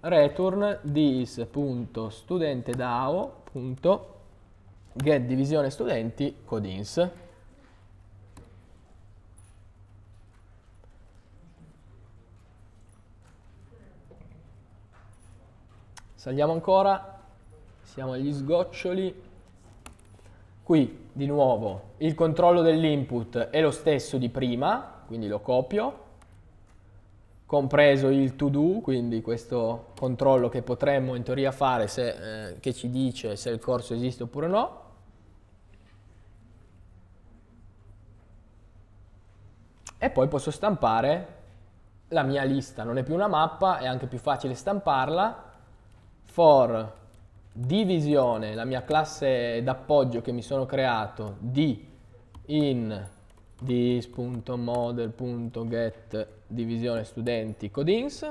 return this.studentedao.get divisione studenti codins. Saliamo ancora, siamo agli sgoccioli. Qui di nuovo il controllo dell'input è lo stesso di prima, quindi lo copio, compreso il to do, quindi questo controllo che potremmo in teoria fare se, eh, che ci dice se il corso esiste oppure no. E poi posso stampare la mia lista, non è più una mappa, è anche più facile stamparla. For divisione, la mia classe d'appoggio che mi sono creato di in this.model.get divisione studenti codings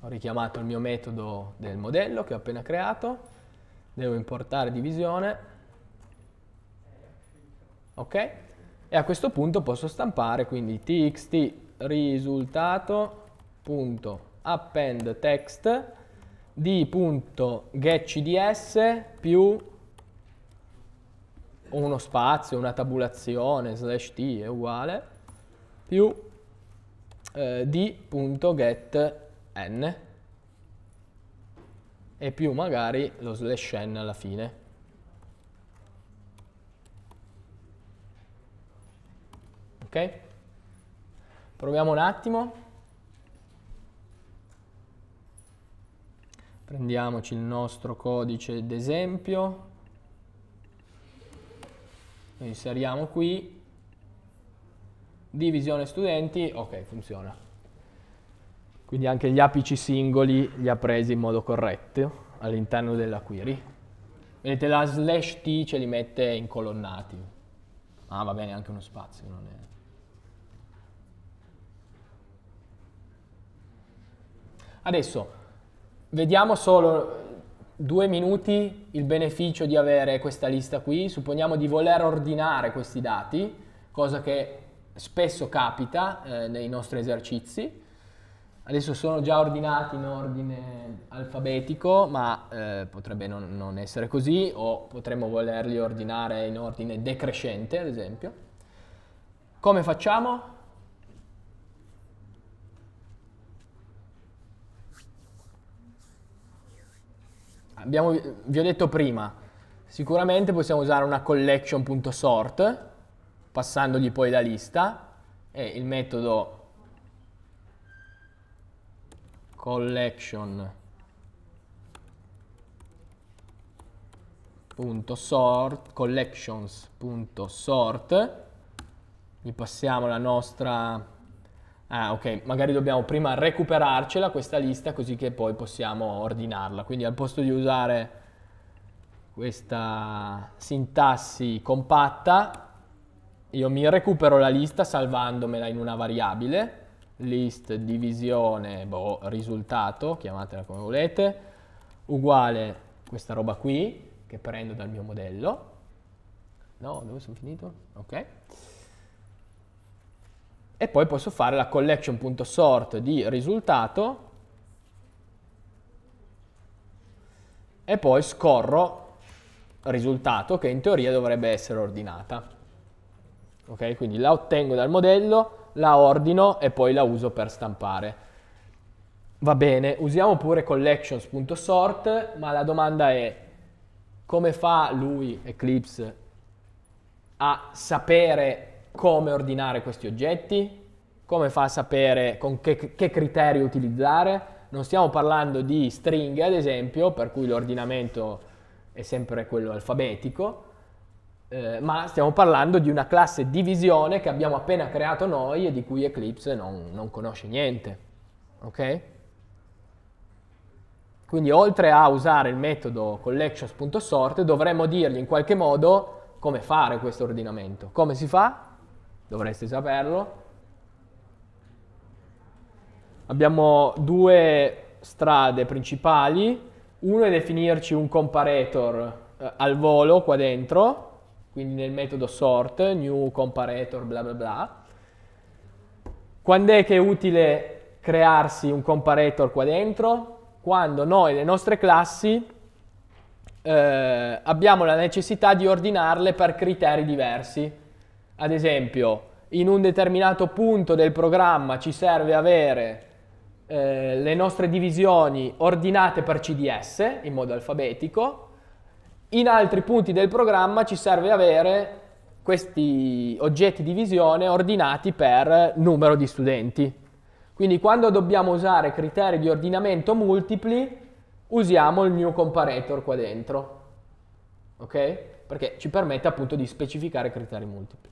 ho richiamato il mio metodo del modello che ho appena creato devo importare divisione ok e a questo punto posso stampare quindi txt risultato.appendText di.getcds più uno spazio, una tabulazione, slash t è uguale, più eh, d.get n e più magari lo slash n alla fine. Ok? Proviamo un attimo. Prendiamoci il nostro codice d'esempio. Lo inseriamo qui, divisione studenti, ok, funziona. Quindi anche gli apici singoli li ha presi in modo corretto all'interno della query. Vedete la slash t ce li mette incolonnati. Ah, va bene, anche uno spazio, non è... Adesso vediamo solo due minuti il beneficio di avere questa lista qui, supponiamo di voler ordinare questi dati, cosa che spesso capita eh, nei nostri esercizi. Adesso sono già ordinati in ordine alfabetico, ma eh, potrebbe non, non, essere così, o potremmo volerli ordinare in ordine decrescente, ad esempio. Come facciamo? abbiamo, vi ho detto prima, sicuramente possiamo usare una collection.sort, passandogli poi la lista, e il metodo collection.sort, collections.sort, gli passiamo la nostra Ah ok, magari dobbiamo prima recuperarcela questa lista così che poi possiamo ordinarla. Quindi al posto di usare questa sintassi compatta, io mi recupero la lista salvandomela in una variabile, list divisione, boh, risultato, chiamatela come volete, uguale questa roba qui che prendo dal mio modello. No, dove sono finito? Ok e poi posso fare la collection.sort di risultato e poi scorro risultato che in teoria dovrebbe essere ordinata. Ok, quindi la ottengo dal modello, la ordino e poi la uso per stampare. Va bene, usiamo pure collections.sort, ma la domanda è come fa lui, Eclipse, a sapere come ordinare questi oggetti, come fa a sapere con che, che criteri utilizzare. Non stiamo parlando di stringhe, ad esempio, per cui l'ordinamento è sempre quello alfabetico, eh, ma stiamo parlando di una classe divisione che abbiamo appena creato noi e di cui Eclipse non, non conosce niente. Ok? Quindi oltre a usare il metodo collections.sort dovremmo dirgli in qualche modo come fare questo ordinamento. Come si fa? dovreste saperlo. Abbiamo due strade principali, uno è definirci un comparator eh, al volo qua dentro, quindi nel metodo sort, new comparator bla bla bla. Quando è che è utile crearsi un comparator qua dentro? Quando noi le nostre classi eh, abbiamo la necessità di ordinarle per criteri diversi ad esempio in un determinato punto del programma ci serve avere eh, le nostre divisioni ordinate per CDS in modo alfabetico, in altri punti del programma ci serve avere questi oggetti di visione ordinati per numero di studenti. Quindi quando dobbiamo usare criteri di ordinamento multipli usiamo il new comparator qua dentro, ok? Perché ci permette appunto di specificare criteri multipli.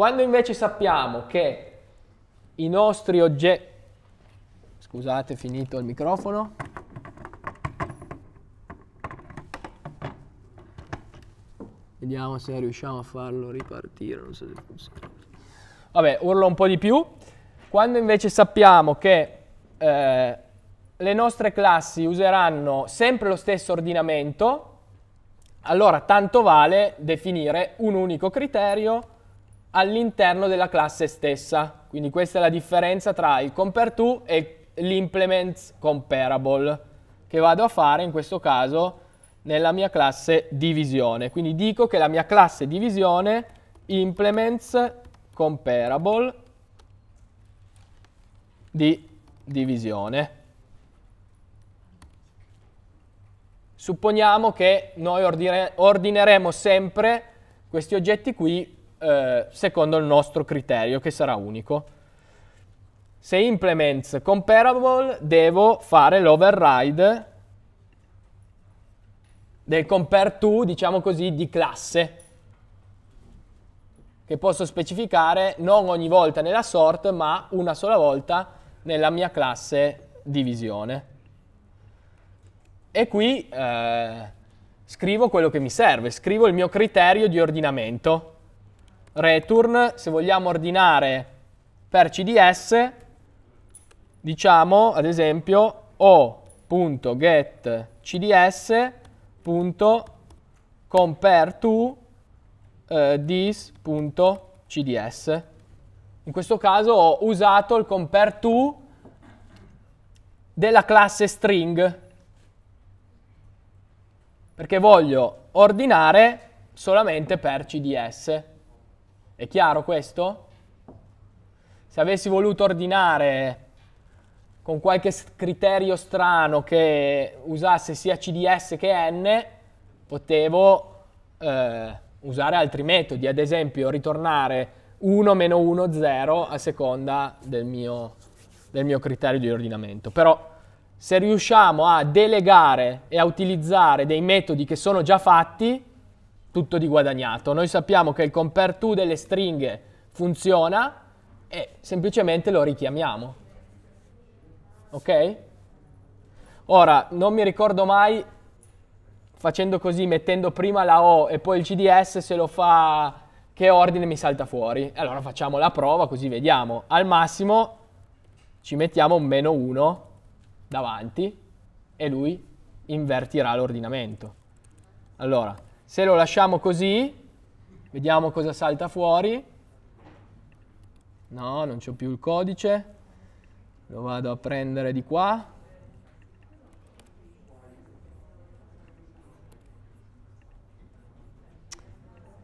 Quando invece sappiamo che i nostri oggetti... Scusate, finito il microfono. Vediamo se riusciamo a farlo ripartire, non so se funziona. Vabbè, urlo un po' di più. Quando invece sappiamo che eh, le nostre classi useranno sempre lo stesso ordinamento, allora tanto vale definire un unico criterio all'interno della classe stessa. Quindi questa è la differenza tra il compareTo e l'implements comparable che vado a fare in questo caso nella mia classe divisione. Quindi dico che la mia classe divisione implements comparable di divisione. Supponiamo che noi ordineremo sempre questi oggetti qui eh, secondo il nostro criterio che sarà unico. Se implements comparable devo fare l'override del compare to, diciamo così, di classe che posso specificare non ogni volta nella sort ma una sola volta nella mia classe divisione. E qui eh, scrivo quello che mi serve, scrivo il mio criterio di ordinamento return, se vogliamo ordinare per CDS, diciamo ad esempio o.getCDS.compareTo eh, this.cds. In questo caso ho usato il compare to della classe string perché voglio ordinare solamente per CDS. È chiaro questo? Se avessi voluto ordinare con qualche criterio strano che usasse sia CDS che N, potevo eh, usare altri metodi, ad esempio ritornare 1, meno 1, 0 a seconda del mio, del mio criterio di ordinamento. Però se riusciamo a delegare e a utilizzare dei metodi che sono già fatti, tutto di guadagnato. Noi sappiamo che il compare to delle stringhe funziona e semplicemente lo richiamiamo. Ok? Ora, non mi ricordo mai facendo così, mettendo prima la O e poi il CDS, se lo fa che ordine mi salta fuori. Allora facciamo la prova così vediamo. Al massimo ci mettiamo un meno 1 davanti e lui invertirà l'ordinamento. Allora, se lo lasciamo così, vediamo cosa salta fuori. No, non c'ho più il codice. Lo vado a prendere di qua.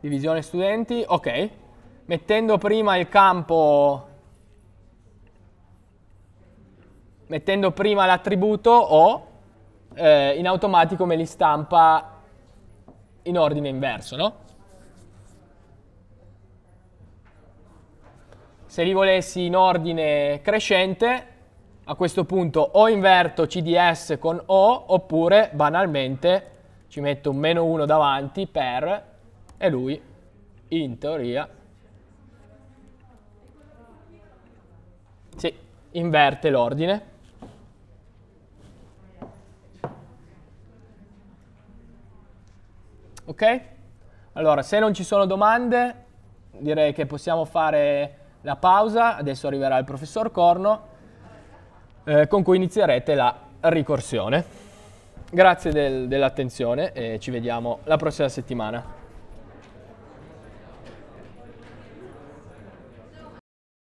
Divisione studenti, ok. Mettendo prima il campo mettendo prima l'attributo o eh, in automatico me li stampa in ordine inverso, no? Se li volessi in ordine crescente, a questo punto o inverto CDS con O, oppure banalmente ci metto un meno 1 davanti per, e lui, in teoria, sì, inverte l'ordine. ok? Allora, se non ci sono domande, direi che possiamo fare la pausa. Adesso arriverà il professor Corno, eh, con cui inizierete la ricorsione. Grazie del, dell'attenzione e ci vediamo la prossima settimana.